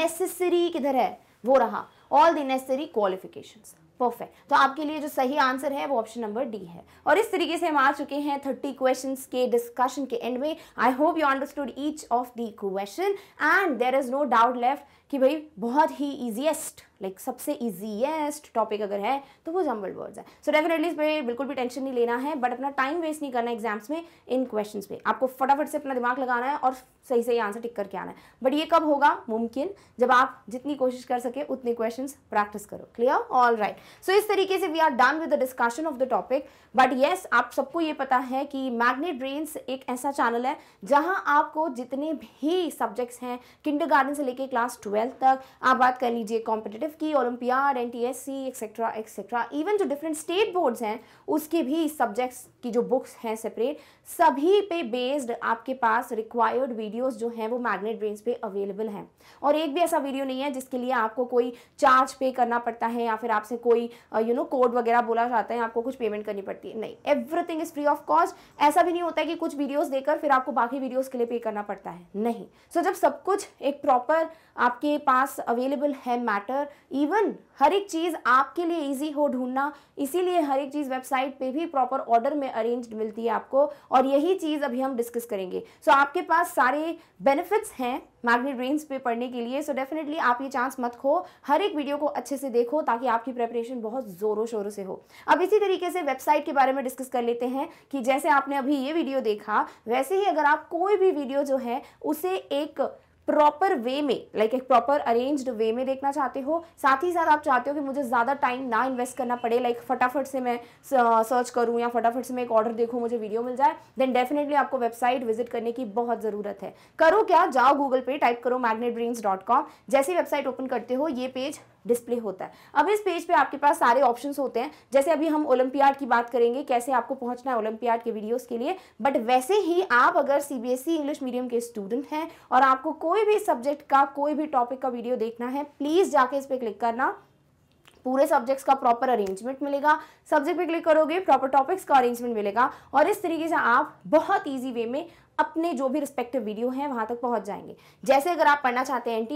necessary kidhar hai wo raha all the necessary qualifications perfect तो आपके लिए जो सही आंसर है वो ऑप्शन नंबर डी है और इस तरीके से हम आ चुके हैं थर्टी क्वेश्चन के डिस्कशन के एंड में I hope you understood each of the question and there is no doubt left कि भाई बहुत ही ईजीएस्ट लाइक like, सबसे ईजीएस्ट टॉपिक अगर है तो वो जम्बल वर्ड्स है सो डेफिनेटली इस पर बिल्कुल भी टेंशन नहीं लेना है बट अपना टाइम वेस्ट नहीं करना एग्जाम्स में इन क्वेश्चंस पे आपको फटाफट से अपना दिमाग लगाना है और सही सही आंसर टिक करके आना है बट ये कब होगा मुमकिन जब आप जितनी कोशिश कर सके उतने क्वेश्चन प्रैक्टिस करो क्लियर ऑल राइट सो इस तरीके से we are done with the discussion of the topic but yes आप सबको ये पता है कि मैग्नेट ब्रेन्स एक ऐसा चैनल है जहाँ आपको जितने भी सब्जेक्ट्स हैं किंडर से लेके क्लास ट्वेल्व ट्वेल्थ तक आप बात कर लीजिए कॉम्पिटेटिव की olympiad N T S C etcetera etcetera even जो डिफरेंट स्टेट बोर्ड्स हैं उसके भी सब्जेक्ट्स की जो बुक्स हैं सेपरेट सभी पे बेस्ड आपके पास रिक्वायर्ड वीडियोस जो हैं वो मैग्नेट ब्रेन पे अवेलेबल हैं और एक भी ऐसा वीडियो नहीं है जिसके लिए आपको कोई चार्ज पे करना पड़ता है या फिर आपसे कोई यू नो कोड वगैरह बोला जाता है आपको कुछ पेमेंट करनी पड़ती है नहीं everything is free of cost ऐसा भी नहीं होता है कि कुछ वीडियोज़ देकर फिर आपको बाकी वीडियोज़ के लिए पे करना पड़ता है नहीं सो so, जब सब कुछ एक प्रॉपर आपके आपके पास अवेलेबल है मैटर इवन हर एक चीज़ आपके लिए इजी हो ढूंढना इसीलिए हर एक चीज़ वेबसाइट पे भी प्रॉपर ऑर्डर में अरेंज मिलती है आपको और यही चीज़ अभी हम डिस्कस करेंगे सो so, आपके पास सारे बेनिफिट्स हैं मैग्नेट रेंज पे पढ़ने के लिए सो so डेफिनेटली आप ये चांस मत खो हर एक वीडियो को अच्छे से देखो ताकि आपकी प्रेपरेशन बहुत ज़ोरों शोरों से हो अब इसी तरीके से वेबसाइट के बारे में डिस्कस कर लेते हैं कि जैसे आपने अभी ये वीडियो देखा वैसे ही अगर आप कोई भी वीडियो जो है उसे एक प्रॉपर वे में लाइक एक प्रॉपर अरेंज्ड वे में देखना चाहते हो साथ ही साथ आप चाहते हो कि मुझे ज़्यादा टाइम ना इन्वेस्ट करना पड़े लाइक फटाफट से मैं सर्च करूँ या फटाफट से मैं एक ऑर्डर देखूँ मुझे वीडियो मिल जाए देन डेफिनेटली आपको वेबसाइट विजिट करने की बहुत ज़रूरत है करो क्या जाओ गूगल पे टाइप करो मैगनेट जैसी वेबसाइट ओपन करते हो ये पेज डिस्प्ले होता है अब इस पेज पे आपके पास सारे ऑप्शन होते हैं जैसे अभी हम ओलंपियाड की बात करेंगे कैसे आपको पहुंचना है ओलंपियाड के वीडियोस के लिए बट वैसे ही आप अगर सीबीएसई इंग्लिश मीडियम के स्टूडेंट हैं और आपको कोई भी सब्जेक्ट का कोई भी टॉपिक का वीडियो देखना है प्लीज़ जाके इस पर क्लिक करना पूरे सब्जेक्ट्स का प्रॉपर अरेंजमेंट मिलेगा सब्जेक्ट पे क्लिक करोगे प्रॉपर टॉपिक्स का अरेंजमेंट मिलेगा और इस तरीके से आप बहुत इजी वे में अपने जो भी रिस्पेक्टिव वीडियो हैं वहां तक पहुंच जाएंगे जैसे अगर आप पढ़ना चाहते हैं and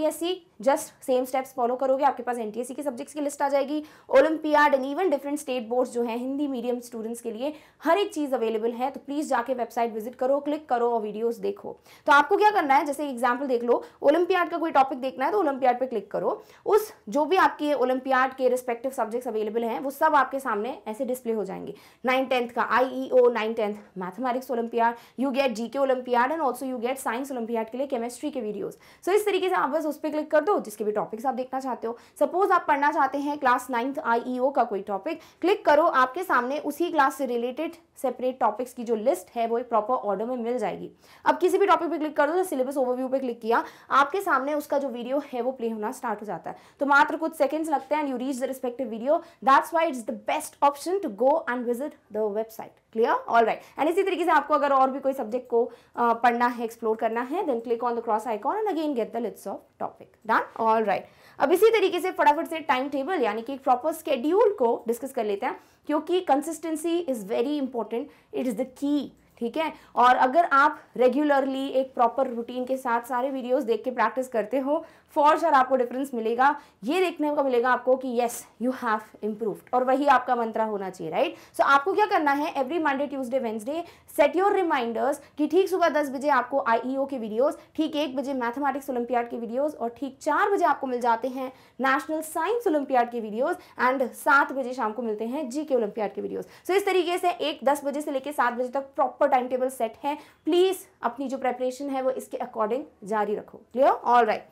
just same steps follow करोगे आपके पास एनटीएससी के सब्जेक्ट्स की लिस्ट आ जाएगी olympiad and even different state boards जो हैं हिंदी मीडियम स्टूडेंट्स के लिए हर एक चीज़ अवेलेबल है तो प्लीज़ जाके वेबसाइट विजिट करो क्लिक करो और वीडियोज़ देखो तो आपको क्या करना है जैसे एग्जाम्पल देख लो ओलंपियाड का कोई टॉपिक देखना है तो ओलंपियाड पर क्लिक करो उस जो भी आपके ओलम्पियाड के रिस्पेक्टिव सब्जेक्ट्स अवेलेबल हैं वो सब आपके सामने ऐसे डिस्प्ले हो जाएंगे नाइन टेंथ का I E O nine tenth mathematics olympiad you get G K olympiad and also you get science olympiad के लिए केमिस्ट्री के वीडियोज़ सो so, इस तरीके से आप बस उस पर क्लिक कर दो हो जिसके भी टॉपिक्स आप देखना चाहते हो सपोज आप पढ़ना चाहते हैं क्लास नाइन्थ आईईओ का कोई टॉपिक क्लिक करो आपके सामने उसी क्लास से रिलेटेड सेपरेट टॉपिक्स की जो लिस्ट है वो एक प्रॉपर ऑर्डर में मिल जाएगी अब किसी भी टॉपिक पे क्लिक कर दो तो सिलेबस ओवरव्यू पे क्लिक किया आपके सामने उसका जो वीडियो है वो प्ले होना स्टार्ट हो जाता है तो मात्र कुछ सेकंड्स लगते हैं and you reach the respective video that's why it's the best option to go and visit the website clear all right and इसी तरीके से आपको अगर और भी कोई सब्जेक्ट को पढ़ना है एक्सप्लोर करना है then click on the cross icon and again get the list of topic done all right अब इसी तरीके से फटाफट से टाइम टेबल यानी कि एक प्रॉपर स्केड्यूल को डिस्कस कर लेते हैं क्योंकि consistency is very important it is the key ठीक है और अगर आप रेगुलरली एक प्रॉपर रूटीन के साथ सारे वीडियोस देख के प्रैक्टिस करते हो फॉर श्योर आपको डिफरेंस मिलेगा ये देखने को मिलेगा आपको कि येस यू हैव इम्प्रूव्ड और वही आपका मंत्रा होना चाहिए राइट सो so, आपको क्या करना है every Monday Tuesday Wednesday set your reminders कि ठीक सुबह दस बजे आपको आईईओ के वीडियोस ठीक एक बजे मैथमेटिक्स ओलंपियाड के वीडियोस और ठीक चार बजे आपको मिल जाते हैं नेशनल साइंस ओलंपियाड के वीडियोज एंड सात बजे शाम को मिलते हैं जी के ओलंपियाड के वीडियोज सो so, इस तरीके से एक दस बजे से लेकर सात बजे तक प्रॉपर टाइम टेबल सेट है प्लीज़ अपनी जो प्रेपरेशन है वो इसके अकॉर्डिंग जारी रखो clear all right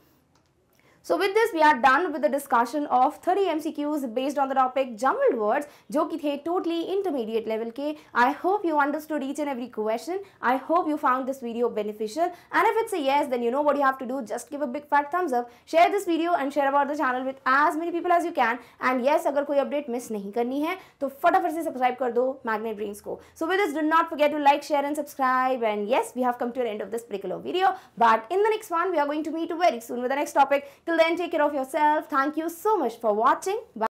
So with this we are done with the discussion of 30 MCQs based on the topic jumbled words which were totally intermediate level I hope you understood each and every question I hope you found this video beneficial and if it's a yes then you know what you have to do just give a big fat thumbs up share this video and share about the channel with as many people as you can and yes you कोई update miss any update, then तो फटाफट subscribe कर Magnet Brains So with this do not forget to like share and subscribe and yes we have come to an end of this particular video but in the next one we are going to meet very soon with the next topic Till then, take care of yourself. Thank you so much for watching. Bye.